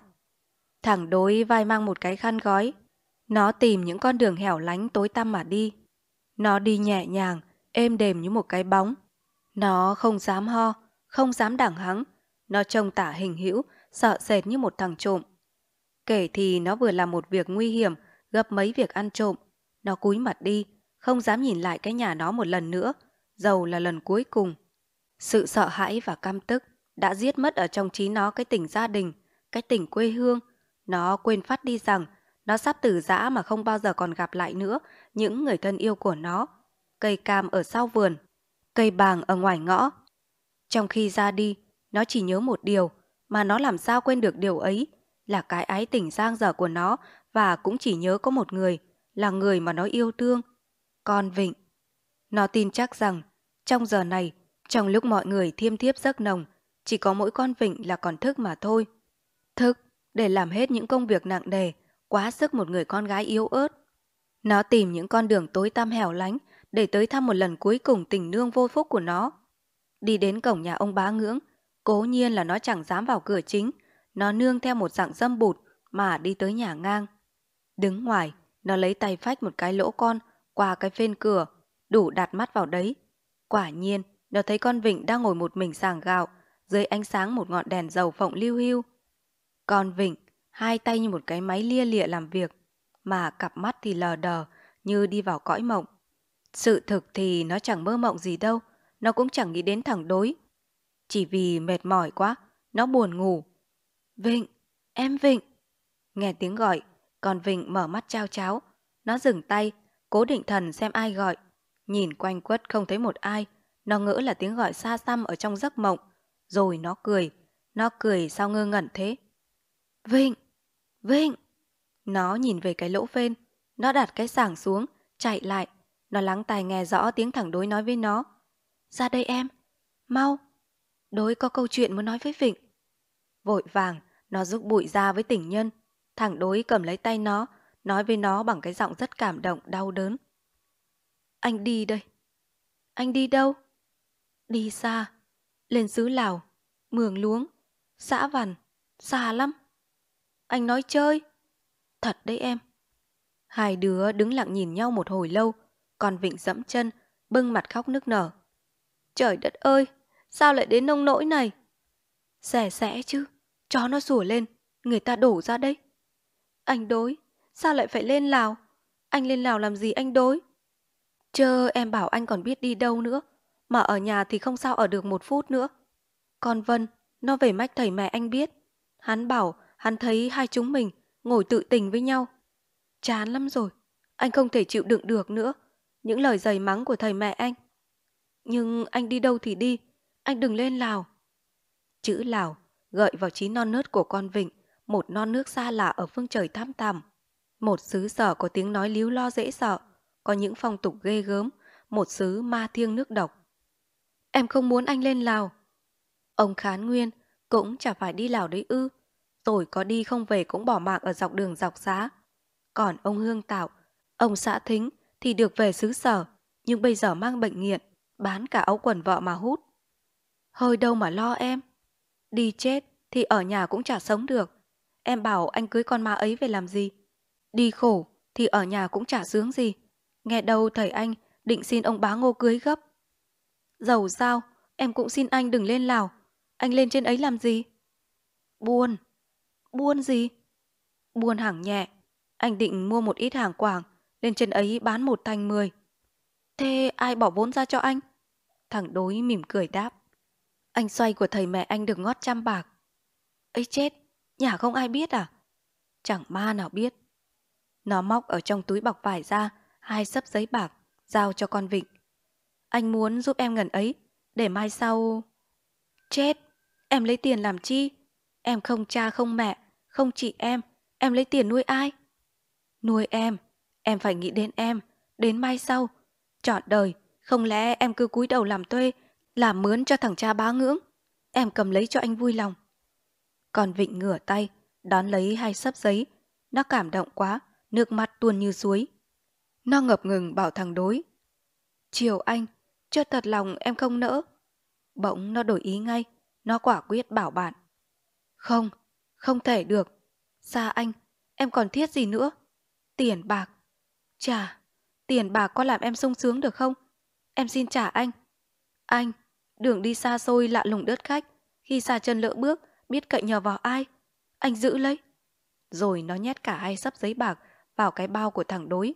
[SPEAKER 1] Thẳng đối vai mang một cái khăn gói, nó tìm những con đường hẻo lánh tối tăm mà đi. Nó đi nhẹ nhàng, êm đềm như một cái bóng. Nó không dám ho, không dám đẳng hắng. Nó trông tả hình hữu, sợ sệt như một thằng trộm. Kể thì nó vừa làm một việc nguy hiểm, gặp mấy việc ăn trộm. Nó cúi mặt đi, không dám nhìn lại cái nhà nó một lần nữa, dầu là lần cuối cùng. Sự sợ hãi và căm tức đã giết mất ở trong trí nó cái tỉnh gia đình, cái tỉnh quê hương. Nó quên phát đi rằng nó sắp từ giã mà không bao giờ còn gặp lại nữa những người thân yêu của nó. Cây cam ở sau vườn, cây bàng ở ngoài ngõ. Trong khi ra đi, nó chỉ nhớ một điều, mà nó làm sao quên được điều ấy, là cái ái tình giang dở của nó và cũng chỉ nhớ có một người, là người mà nó yêu thương, con Vịnh. Nó tin chắc rằng, trong giờ này, trong lúc mọi người thiêm thiếp giấc nồng, chỉ có mỗi con Vịnh là còn thức mà thôi. Thức để làm hết những công việc nặng nề quá sức một người con gái yếu ớt. Nó tìm những con đường tối tăm hẻo lánh để tới thăm một lần cuối cùng tình nương vô phúc của nó. Đi đến cổng nhà ông bá ngưỡng, cố nhiên là nó chẳng dám vào cửa chính, nó nương theo một dạng dâm bụt mà đi tới nhà ngang. Đứng ngoài, nó lấy tay phách một cái lỗ con qua cái phên cửa, đủ đặt mắt vào đấy. Quả nhiên, nó thấy con vịnh đang ngồi một mình sàng gạo dưới ánh sáng một ngọn đèn dầu phộng lưu hưu. Con vịnh hai tay như một cái máy lia lịa làm việc, mà cặp mắt thì lờ đờ như đi vào cõi mộng. Sự thực thì nó chẳng mơ mộng gì đâu, nó cũng chẳng nghĩ đến thẳng đối. Chỉ vì mệt mỏi quá, nó buồn ngủ. Vịnh, em Vịnh. Nghe tiếng gọi, còn Vịnh mở mắt trao cháo. Nó dừng tay, cố định thần xem ai gọi. Nhìn quanh quất không thấy một ai, nó ngỡ là tiếng gọi xa xăm ở trong giấc mộng. Rồi nó cười, nó cười sao ngơ ngẩn thế. Vịnh! Vinh! Nó nhìn về cái lỗ phên, nó đặt cái sảng xuống, chạy lại. Nó lắng tai nghe rõ tiếng thẳng đối nói với nó. Ra đây em, mau. Đối có câu chuyện muốn nói với Vịnh. Vội vàng, nó rút bụi ra với tỉnh nhân. Thẳng đối cầm lấy tay nó, nói với nó bằng cái giọng rất cảm động, đau đớn. Anh đi đây. Anh đi đâu? Đi xa. Lên xứ Lào, Mường Luống, xã Vằn, xa lắm. Anh nói chơi. Thật đấy em. Hai đứa đứng lặng nhìn nhau một hồi lâu, còn Vịnh dẫm chân, bưng mặt khóc nức nở. Trời đất ơi, sao lại đến nông nỗi này? Xẻ xẻ chứ, chó nó sủa lên, người ta đổ ra đấy. Anh đối, sao lại phải lên Lào? Anh lên Lào làm gì anh đối? chờ em bảo anh còn biết đi đâu nữa, mà ở nhà thì không sao ở được một phút nữa. con Vân, nó về mách thầy mẹ anh biết. Hắn bảo Hắn thấy hai chúng mình ngồi tự tình với nhau. Chán lắm rồi, anh không thể chịu đựng được nữa. Những lời giày mắng của thầy mẹ anh. Nhưng anh đi đâu thì đi, anh đừng lên Lào. Chữ Lào gợi vào trí non nớt của con Vịnh, một non nước xa lạ ở phương trời thăm tằm. Một xứ sở có tiếng nói líu lo dễ sợ, có những phong tục ghê gớm, một xứ ma thiêng nước độc. Em không muốn anh lên Lào. Ông Khán Nguyên cũng chả phải đi Lào đấy ư. Tôi có đi không về cũng bỏ mạng ở dọc đường dọc xá. Còn ông Hương Tạo, ông xã Thính thì được về xứ sở, nhưng bây giờ mang bệnh nghiện, bán cả áo quần vợ mà hút. Hơi đâu mà lo em. Đi chết thì ở nhà cũng chả sống được. Em bảo anh cưới con ma ấy về làm gì? Đi khổ thì ở nhà cũng chả sướng gì. Nghe đâu thầy anh định xin ông bá ngô cưới gấp. Giàu sao, em cũng xin anh đừng lên Lào. Anh lên trên ấy làm gì? Buồn. Buôn gì? Buôn hàng nhẹ. Anh định mua một ít hàng quảng, lên trên ấy bán một thành mười. Thế ai bỏ vốn ra cho anh? Thằng đối mỉm cười đáp. Anh xoay của thầy mẹ anh được ngót trăm bạc. ấy chết, nhà không ai biết à? Chẳng ma nào biết. Nó móc ở trong túi bọc vải ra hai sấp giấy bạc, giao cho con Vịnh. Anh muốn giúp em ngần ấy, để mai sau... Chết, em lấy tiền làm chi? Em không cha không mẹ, không chị em, em lấy tiền nuôi ai? Nuôi em, em phải nghĩ đến em, đến mai sau. Chọn đời, không lẽ em cứ cúi đầu làm thuê, làm mướn cho thằng cha bá ngưỡng. Em cầm lấy cho anh vui lòng. Còn Vịnh ngửa tay, đón lấy hai sấp giấy. Nó cảm động quá, nước mắt tuôn như suối. Nó ngập ngừng bảo thằng đối. Chiều anh, chưa thật lòng em không nỡ. Bỗng nó đổi ý ngay, nó quả quyết bảo bạn. Không, không thể được. Xa anh, em còn thiết gì nữa? Tiền bạc. trả. tiền bạc có làm em sung sướng được không? Em xin trả anh. Anh, đường đi xa xôi lạ lùng đớt khách. Khi xa chân lỡ bước, biết cậy nhờ vào ai. Anh giữ lấy. Rồi nó nhét cả hai sấp giấy bạc vào cái bao của thằng đối.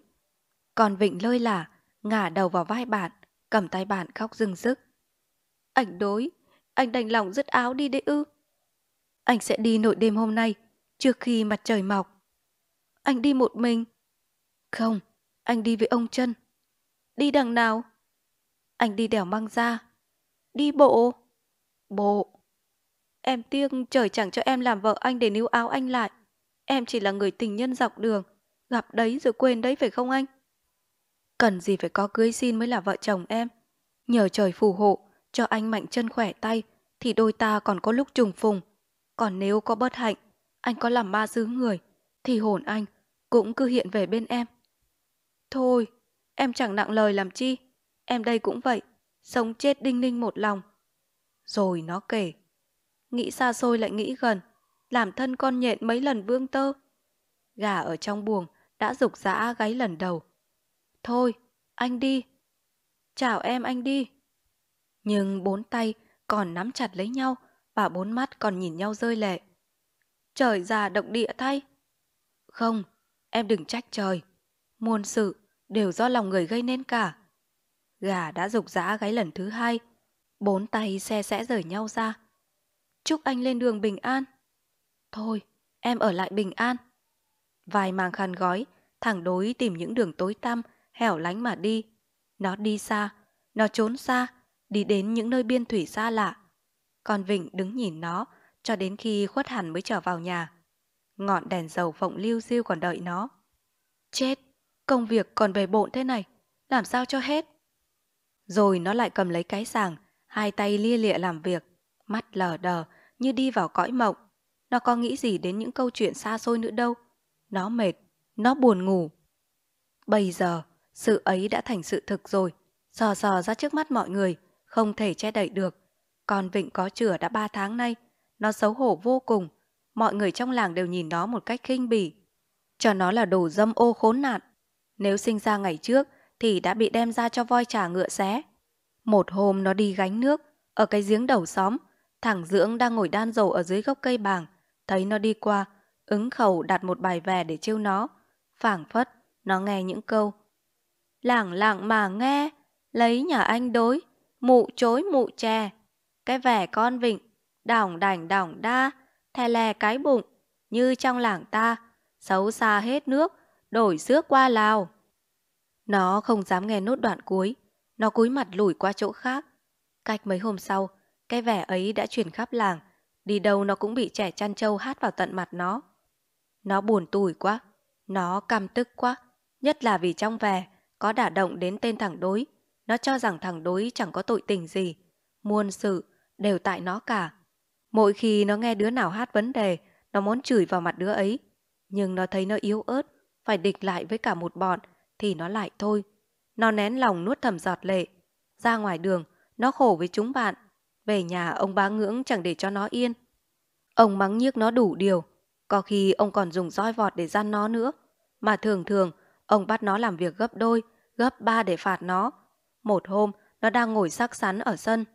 [SPEAKER 1] Còn Vịnh lơi là, ngả đầu vào vai bạn, cầm tay bạn khóc rừng rức. Anh đối, anh đành lòng dứt áo đi đấy ư. Anh sẽ đi nội đêm hôm nay, trước khi mặt trời mọc. Anh đi một mình. Không, anh đi với ông chân. Đi đằng nào? Anh đi đèo măng ra. Đi bộ. Bộ. Em tiếc trời chẳng cho em làm vợ anh để níu áo anh lại. Em chỉ là người tình nhân dọc đường. Gặp đấy rồi quên đấy phải không anh? Cần gì phải có cưới xin mới là vợ chồng em. Nhờ trời phù hộ, cho anh mạnh chân khỏe tay, thì đôi ta còn có lúc trùng phùng. Còn nếu có bất hạnh, anh có làm ma giữ người, thì hồn anh cũng cứ hiện về bên em. Thôi, em chẳng nặng lời làm chi, em đây cũng vậy, sống chết đinh ninh một lòng. Rồi nó kể, nghĩ xa xôi lại nghĩ gần, làm thân con nhện mấy lần vương tơ. Gà ở trong buồng đã rục rã gáy lần đầu. Thôi, anh đi. Chào em anh đi. Nhưng bốn tay còn nắm chặt lấy nhau, và bốn mắt còn nhìn nhau rơi lệ. Trời già động địa thay. Không, em đừng trách trời. Muôn sự đều do lòng người gây nên cả. Gà đã rục rã gáy lần thứ hai, bốn tay xe sẽ rời nhau ra. Chúc anh lên đường bình an. Thôi, em ở lại bình an. Vài màng khăn gói, thẳng đối tìm những đường tối tăm, hẻo lánh mà đi. Nó đi xa, nó trốn xa, đi đến những nơi biên thủy xa lạ còn Vịnh đứng nhìn nó, cho đến khi khuất hẳn mới trở vào nhà. Ngọn đèn dầu phộng lưu diêu còn đợi nó. Chết, công việc còn bề bộn thế này, làm sao cho hết? Rồi nó lại cầm lấy cái sàng, hai tay lia lịa làm việc, mắt lờ đờ như đi vào cõi mộng. Nó có nghĩ gì đến những câu chuyện xa xôi nữa đâu. Nó mệt, nó buồn ngủ. Bây giờ, sự ấy đã thành sự thực rồi, sò sò ra trước mắt mọi người, không thể che đậy được. Con Vịnh có chửa đã ba tháng nay, nó xấu hổ vô cùng, mọi người trong làng đều nhìn nó một cách khinh bỉ. Cho nó là đồ dâm ô khốn nạn. Nếu sinh ra ngày trước thì đã bị đem ra cho voi trà ngựa xé. Một hôm nó đi gánh nước, ở cái giếng đầu xóm, thẳng Dưỡng đang ngồi đan dầu ở dưới gốc cây bàng, thấy nó đi qua, ứng khẩu đặt một bài về để trêu nó. Phảng phất, nó nghe những câu. Lảng lảng mà nghe, lấy nhà anh đối, mụ chối mụ chè, cái vẻ con vịnh, đỏng đảnh đỏng đa, thè lè cái bụng, như trong làng ta, xấu xa hết nước, đổi xước qua Lào. Nó không dám nghe nốt đoạn cuối, nó cúi mặt lủi qua chỗ khác. Cách mấy hôm sau, cái vẻ ấy đã chuyển khắp làng, đi đâu nó cũng bị trẻ chăn trâu hát vào tận mặt nó. Nó buồn tủi quá, nó căm tức quá, nhất là vì trong vẻ có đả động đến tên thằng đối. Nó cho rằng thằng đối chẳng có tội tình gì. Muôn sự, đều tại nó cả. Mỗi khi nó nghe đứa nào hát vấn đề, nó muốn chửi vào mặt đứa ấy. Nhưng nó thấy nó yếu ớt, phải địch lại với cả một bọn, thì nó lại thôi. Nó nén lòng nuốt thầm giọt lệ. Ra ngoài đường, nó khổ với chúng bạn. Về nhà ông bá ngưỡng chẳng để cho nó yên. Ông mắng nhiếc nó đủ điều. Có khi ông còn dùng roi vọt để gian nó nữa. Mà thường thường, ông bắt nó làm việc gấp đôi, gấp ba để phạt nó. Một hôm, nó đang ngồi sắc sắn ở sân.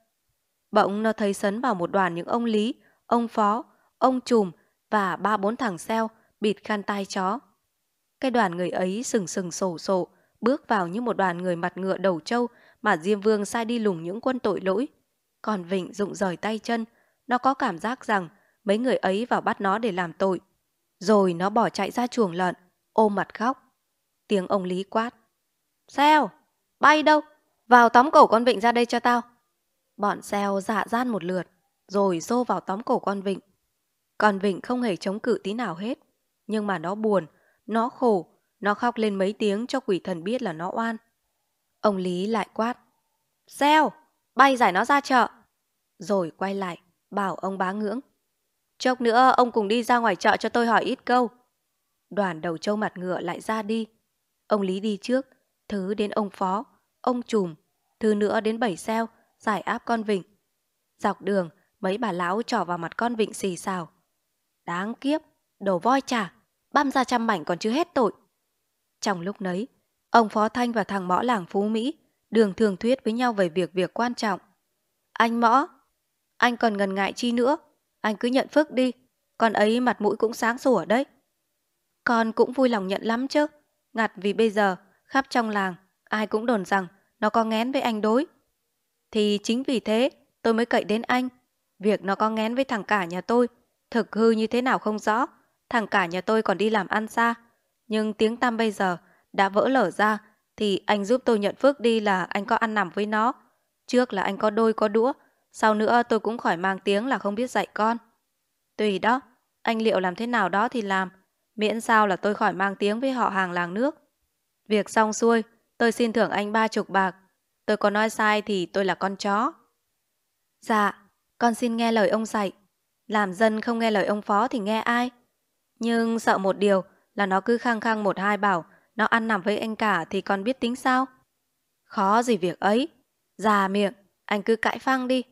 [SPEAKER 1] Bỗng nó thấy sấn vào một đoàn những ông Lý, ông Phó, ông Trùm và ba bốn thằng xeo bịt khăn tai chó. Cái đoàn người ấy sừng sừng sổ sổ, bước vào như một đoàn người mặt ngựa đầu trâu mà Diêm Vương sai đi lùng những quân tội lỗi. Còn Vịnh rụng rời tay chân, nó có cảm giác rằng mấy người ấy vào bắt nó để làm tội. Rồi nó bỏ chạy ra chuồng lợn, ôm mặt khóc. Tiếng ông Lý quát. xeo Bay đâu? Vào tóm cổ con Vịnh ra đây cho tao. Bọn xeo dạ gian một lượt, rồi xô vào tóm cổ con vịnh. Con vịnh không hề chống cự tí nào hết, nhưng mà nó buồn, nó khổ, nó khóc lên mấy tiếng cho quỷ thần biết là nó oan. Ông Lý lại quát. Xeo, bay giải nó ra chợ. Rồi quay lại, bảo ông bá ngưỡng. Chốc nữa ông cùng đi ra ngoài chợ cho tôi hỏi ít câu. Đoàn đầu trâu mặt ngựa lại ra đi. Ông Lý đi trước, thứ đến ông phó, ông trùm, thứ nữa đến bảy xeo, giải áp con vịnh. Dọc đường, mấy bà lão trỏ vào mặt con vịnh xì xào. Đáng kiếp, đồ voi chả, băm ra trăm mảnh còn chưa hết tội. Trong lúc nấy, ông Phó Thanh và thằng mõ làng Phú Mỹ đường thường thuyết với nhau về việc việc quan trọng. Anh mõ, anh còn ngần ngại chi nữa, anh cứ nhận phước đi, con ấy mặt mũi cũng sáng sủa đấy. Con cũng vui lòng nhận lắm chứ, ngặt vì bây giờ khắp trong làng ai cũng đồn rằng nó có ngén với anh đối. Thì chính vì thế tôi mới cậy đến anh. Việc nó có ngén với thằng cả nhà tôi, thực hư như thế nào không rõ. Thằng cả nhà tôi còn đi làm ăn xa. Nhưng tiếng tăm bây giờ đã vỡ lở ra thì anh giúp tôi nhận phước đi là anh có ăn nằm với nó. Trước là anh có đôi có đũa, sau nữa tôi cũng khỏi mang tiếng là không biết dạy con. Tùy đó, anh liệu làm thế nào đó thì làm, miễn sao là tôi khỏi mang tiếng với họ hàng làng nước. Việc xong xuôi, tôi xin thưởng anh ba chục bạc Tôi có nói sai thì tôi là con chó. Dạ, con xin nghe lời ông dạy. Làm dân không nghe lời ông phó thì nghe ai? Nhưng sợ một điều là nó cứ khăng khăng một hai bảo nó ăn nằm với anh cả thì con biết tính sao? Khó gì việc ấy. Già miệng, anh cứ cãi phăng đi.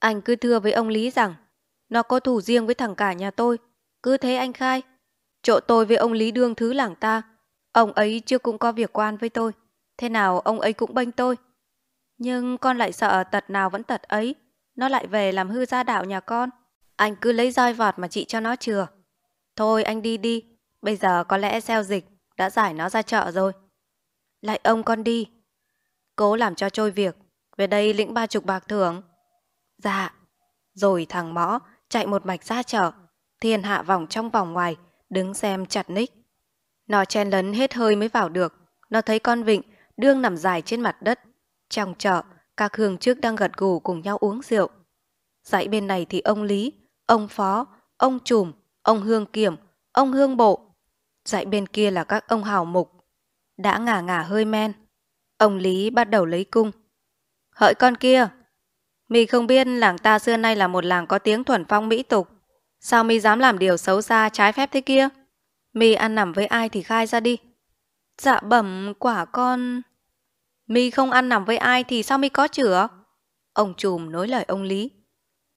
[SPEAKER 1] Anh cứ thưa với ông Lý rằng nó có thủ riêng với thằng cả nhà tôi. Cứ thế anh khai. Chỗ tôi với ông Lý đương thứ làng ta. Ông ấy chưa cũng có việc quan với tôi. Thế nào ông ấy cũng bênh tôi. Nhưng con lại sợ tật nào vẫn tật ấy, nó lại về làm hư gia đạo nhà con. Anh cứ lấy roi vọt mà trị cho nó chừa. Thôi anh đi đi, bây giờ có lẽ xeo dịch đã giải nó ra chợ rồi. Lại ông con đi. Cố làm cho trôi việc, về đây lĩnh ba chục bạc thưởng. Dạ. Rồi thằng mõ chạy một mạch ra chợ, thiên hạ vòng trong vòng ngoài, đứng xem chặt ních. Nó chen lấn hết hơi mới vào được, nó thấy con vịnh đương nằm dài trên mặt đất, trong chợ, các hương trước đang gật gù cùng nhau uống rượu. Dãy bên này thì ông Lý, ông Phó, ông Trùm, ông Hương Kiểm, ông Hương Bộ. Dãy bên kia là các ông hào mục. Đã ngả ngả hơi men. Ông Lý bắt đầu lấy cung. Hỡi con kia! mì không biết làng ta xưa nay là một làng có tiếng thuần phong mỹ tục. Sao mi dám làm điều xấu xa trái phép thế kia? Mì ăn nằm với ai thì khai ra đi. Dạ bẩm quả con... Mi không ăn nằm với ai thì sao mi có chữa? Ông trùm nối lời ông Lý.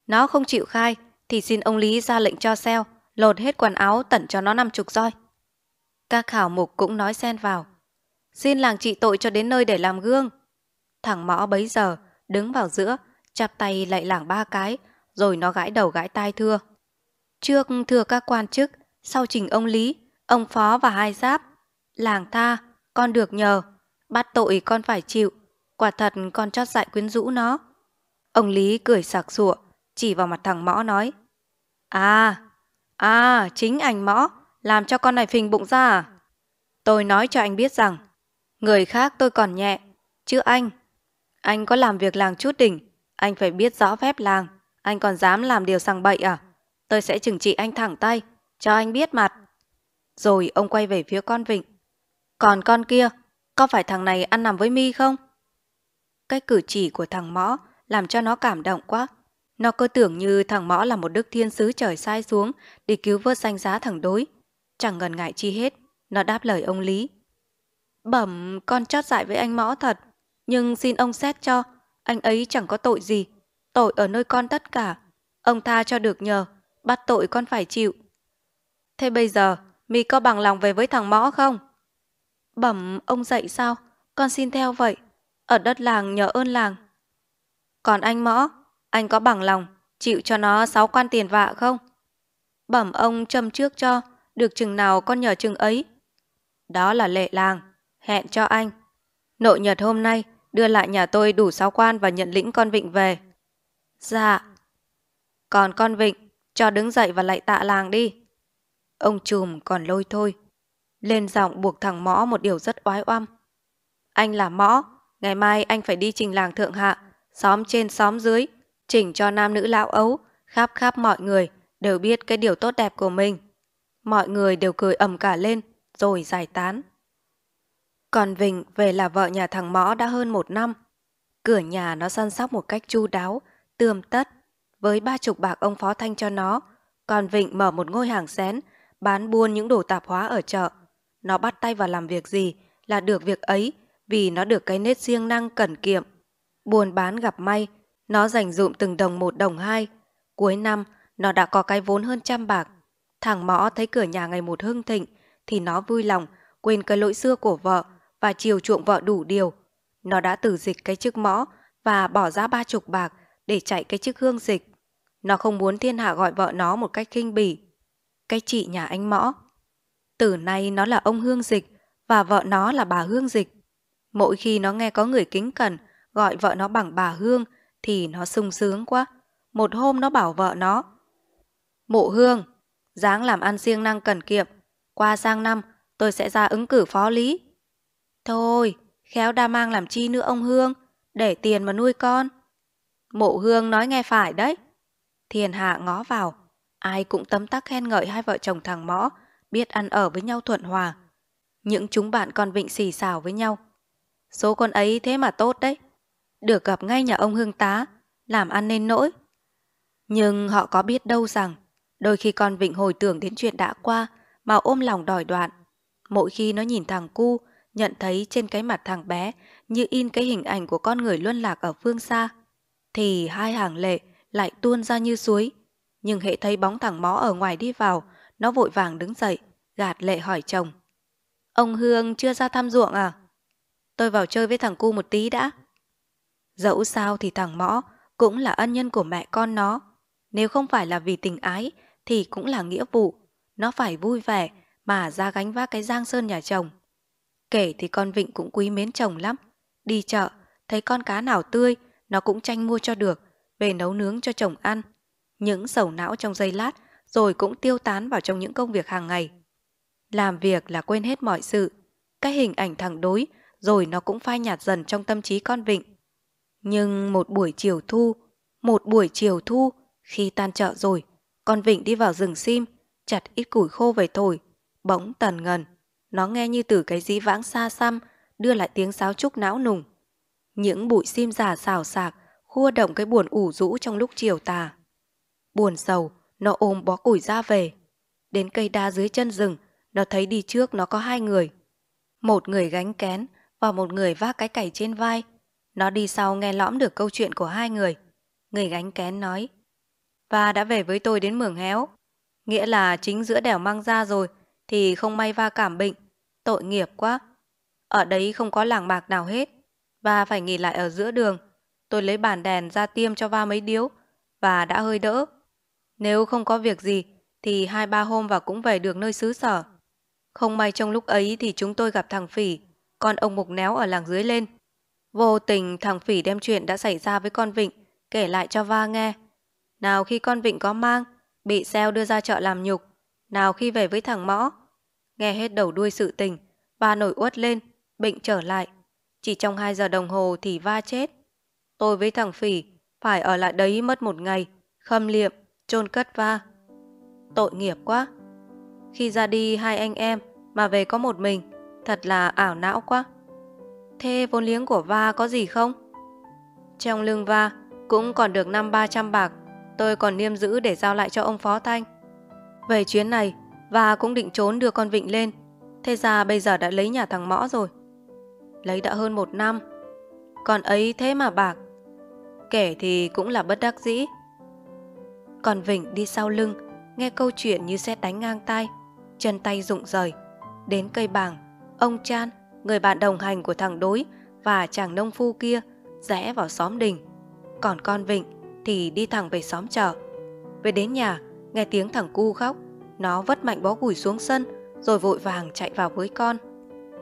[SPEAKER 1] Nó không chịu khai thì xin ông Lý ra lệnh cho xeo, lột hết quần áo tẩn cho nó năm chục roi. Các khảo mục cũng nói xen vào. Xin làng trị tội cho đến nơi để làm gương. Thằng mõ bấy giờ đứng vào giữa, chắp tay lại làng ba cái, rồi nó gãi đầu gãi tai thưa. Trước thưa các quan chức, sau trình ông Lý, ông Phó và hai giáp, làng tha, con được nhờ, Bắt tội con phải chịu, quả thật con chót dại quyến rũ nó. Ông Lý cười sặc sụa, chỉ vào mặt thằng Mõ nói. À, à, chính anh Mõ, làm cho con này phình bụng ra à? Tôi nói cho anh biết rằng, người khác tôi còn nhẹ, chứ anh, anh có làm việc làng chút đỉnh, anh phải biết rõ phép làng, anh còn dám làm điều sằng bậy à? Tôi sẽ trừng trị anh thẳng tay, cho anh biết mặt. Rồi ông quay về phía con Vịnh. Còn con kia, có phải thằng này ăn nằm với mi không? Cái cử chỉ của thằng mõ làm cho nó cảm động quá. Nó cứ tưởng như thằng mõ là một đức thiên sứ trời sai xuống để cứu vớt danh giá thằng đối. Chẳng ngần ngại chi hết, nó đáp lời ông Lý. Bẩm, con chót dại với anh mõ thật, nhưng xin ông xét cho, anh ấy chẳng có tội gì. Tội ở nơi con tất cả, ông tha cho được nhờ, bắt tội con phải chịu. Thế bây giờ, mi có bằng lòng về với thằng mõ không? bẩm ông dạy sao? Con xin theo vậy. Ở đất làng nhờ ơn làng. Còn anh mõ, anh có bằng lòng, chịu cho nó sáu quan tiền vạ không? Bẩm ông châm trước cho, được chừng nào con nhờ chừng ấy. Đó là lệ làng, hẹn cho anh. Nội nhật hôm nay đưa lại nhà tôi đủ sáu quan và nhận lĩnh con vịnh về. Dạ. Còn con vịnh, cho đứng dậy và lại tạ làng đi. Ông chùm còn lôi thôi lên giọng buộc thằng Mõ một điều rất oái oăm. Anh là Mõ, ngày mai anh phải đi trình làng Thượng Hạ, xóm trên xóm dưới, chỉnh cho nam nữ lão ấu, khắp khắp mọi người đều biết cái điều tốt đẹp của mình. Mọi người đều cười ầm cả lên, rồi giải tán. Còn Vịnh về là vợ nhà thằng Mõ đã hơn một năm. Cửa nhà nó săn sóc một cách chu đáo, tươm tất. Với ba chục bạc ông Phó Thanh cho nó, còn Vịnh mở một ngôi hàng xén, bán buôn những đồ tạp hóa ở chợ nó bắt tay vào làm việc gì là được việc ấy vì nó được cái nết siêng năng cẩn kiệm. Buồn bán gặp may, nó dành dụm từng đồng một đồng hai. Cuối năm, nó đã có cái vốn hơn trăm bạc. Thằng mõ thấy cửa nhà ngày một hưng thịnh thì nó vui lòng quên cái lỗi xưa của vợ và chiều chuộng vợ đủ điều. Nó đã tử dịch cái chức mõ và bỏ ra ba chục bạc để chạy cái chức hương dịch. Nó không muốn thiên hạ gọi vợ nó một cách khinh bỉ. Cái chị nhà anh mõ từ nay nó là ông Hương Dịch và vợ nó là bà Hương Dịch. Mỗi khi nó nghe có người kính cẩn gọi vợ nó bằng bà Hương thì nó sung sướng quá. Một hôm nó bảo vợ nó Mụ Hương, dáng làm ăn siêng năng cần kiệm. Qua sang năm tôi sẽ ra ứng cử phó lý. Thôi, khéo đa mang làm chi nữa ông Hương, để tiền mà nuôi con. Mộ Hương nói nghe phải đấy. Thiền hạ ngó vào, ai cũng tấm tắc khen ngợi hai vợ chồng thằng Mõ biết ăn ở với nhau thuận hòa. Những chúng bạn con vịnh xì xào với nhau. Số con ấy thế mà tốt đấy. Được gặp ngay nhà ông hương tá, làm ăn nên nỗi. Nhưng họ có biết đâu rằng, đôi khi con vịnh hồi tưởng đến chuyện đã qua mà ôm lòng đòi đoạn. Mỗi khi nó nhìn thằng cu, nhận thấy trên cái mặt thằng bé như in cái hình ảnh của con người luân lạc ở phương xa, thì hai hàng lệ lại tuôn ra như suối. Nhưng hệ thấy bóng thằng mó ở ngoài đi vào nó vội vàng đứng dậy, gạt lệ hỏi chồng. Ông Hương chưa ra thăm ruộng à? Tôi vào chơi với thằng cu một tí đã. Dẫu sao thì thằng Mõ cũng là ân nhân của mẹ con nó. Nếu không phải là vì tình ái thì cũng là nghĩa vụ. Nó phải vui vẻ mà ra gánh vác cái giang sơn nhà chồng. Kể thì con Vịnh cũng quý mến chồng lắm. Đi chợ, thấy con cá nào tươi, nó cũng tranh mua cho được, về nấu nướng cho chồng ăn. Những sầu não trong giây lát rồi cũng tiêu tán vào trong những công việc hàng ngày. Làm việc là quên hết mọi sự, cái hình ảnh thẳng đối rồi nó cũng phai nhạt dần trong tâm trí con Vịnh. Nhưng một buổi chiều thu, một buổi chiều thu, khi tan chợ rồi, con Vịnh đi vào rừng sim, chặt ít củi khô về thổi, bỗng tần ngần. Nó nghe như từ cái dĩ vãng xa xăm, đưa lại tiếng sáo trúc não nùng. Những bụi sim già xào xạc, khua động cái buồn ủ rũ trong lúc chiều tà. Buồn sầu, nó ôm bó củi ra về. Đến cây đa dưới chân rừng, nó thấy đi trước nó có hai người. Một người gánh kén và một người vác cái cày trên vai. Nó đi sau nghe lõm được câu chuyện của hai người. Người gánh kén nói, và đã về với tôi đến mường héo. Nghĩa là chính giữa đèo mang ra rồi thì không may va cảm bệnh. Tội nghiệp quá. Ở đấy không có làng bạc nào hết. Và phải nghỉ lại ở giữa đường. Tôi lấy bàn đèn ra tiêm cho va mấy điếu. Và đã hơi đỡ. Nếu không có việc gì, thì hai ba hôm và cũng về được nơi xứ sở. Không may trong lúc ấy thì chúng tôi gặp thằng Phỉ, con ông Mục Néo ở làng dưới lên. Vô tình thằng Phỉ đem chuyện đã xảy ra với con Vịnh, kể lại cho Va nghe. Nào khi con Vịnh có mang, bị xeo đưa ra chợ làm nhục, nào khi về với thằng Mõ. Nghe hết đầu đuôi sự tình, Va nổi uất lên, bệnh trở lại. Chỉ trong 2 giờ đồng hồ thì Va chết. Tôi với thằng Phỉ phải ở lại đấy mất một ngày, khâm liệm, chôn cất va. Tội nghiệp quá. Khi ra đi hai anh em mà về có một mình, thật là ảo não quá. Thế vốn liếng của va có gì không? Trong lưng va cũng còn được năm ba trăm bạc, tôi còn niêm giữ để giao lại cho ông Phó Thanh. Về chuyến này, va cũng định trốn đưa con Vịnh lên, thế ra bây giờ đã lấy nhà thằng Mõ rồi. Lấy đã hơn một năm, còn ấy thế mà bạc. Kể thì cũng là bất đắc dĩ, còn Vịnh đi sau lưng, nghe câu chuyện như xét đánh ngang tay, chân tay rụng rời. Đến cây bảng, ông Chan, người bạn đồng hành của thằng đối và chàng nông phu kia rẽ vào xóm đình. Còn con Vịnh thì đi thẳng về xóm chợ. Về đến nhà, nghe tiếng thằng cu khóc, nó vất mạnh bó củi xuống sân rồi vội vàng chạy vào với con.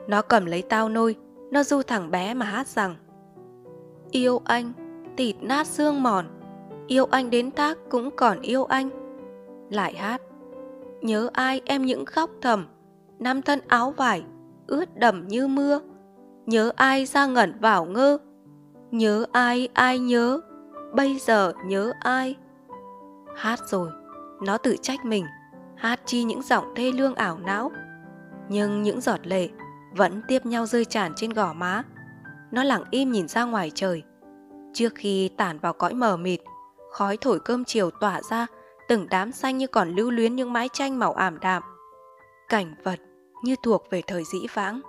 [SPEAKER 1] Nó cầm lấy tao nôi, nó du thẳng bé mà hát rằng Yêu anh, thịt nát xương mòn, Yêu anh đến tác cũng còn yêu anh Lại hát Nhớ ai em những khóc thầm Năm thân áo vải Ướt đầm như mưa Nhớ ai ra ngẩn vào ngơ Nhớ ai ai nhớ Bây giờ nhớ ai Hát rồi Nó tự trách mình Hát chi những giọng thê lương ảo não Nhưng những giọt lệ Vẫn tiếp nhau rơi tràn trên gò má Nó lặng im nhìn ra ngoài trời Trước khi tản vào cõi mờ mịt khói thổi cơm chiều tỏa ra, từng đám xanh như còn lưu luyến những mái tranh màu ảm đạm. Cảnh vật như thuộc về thời dĩ vãng,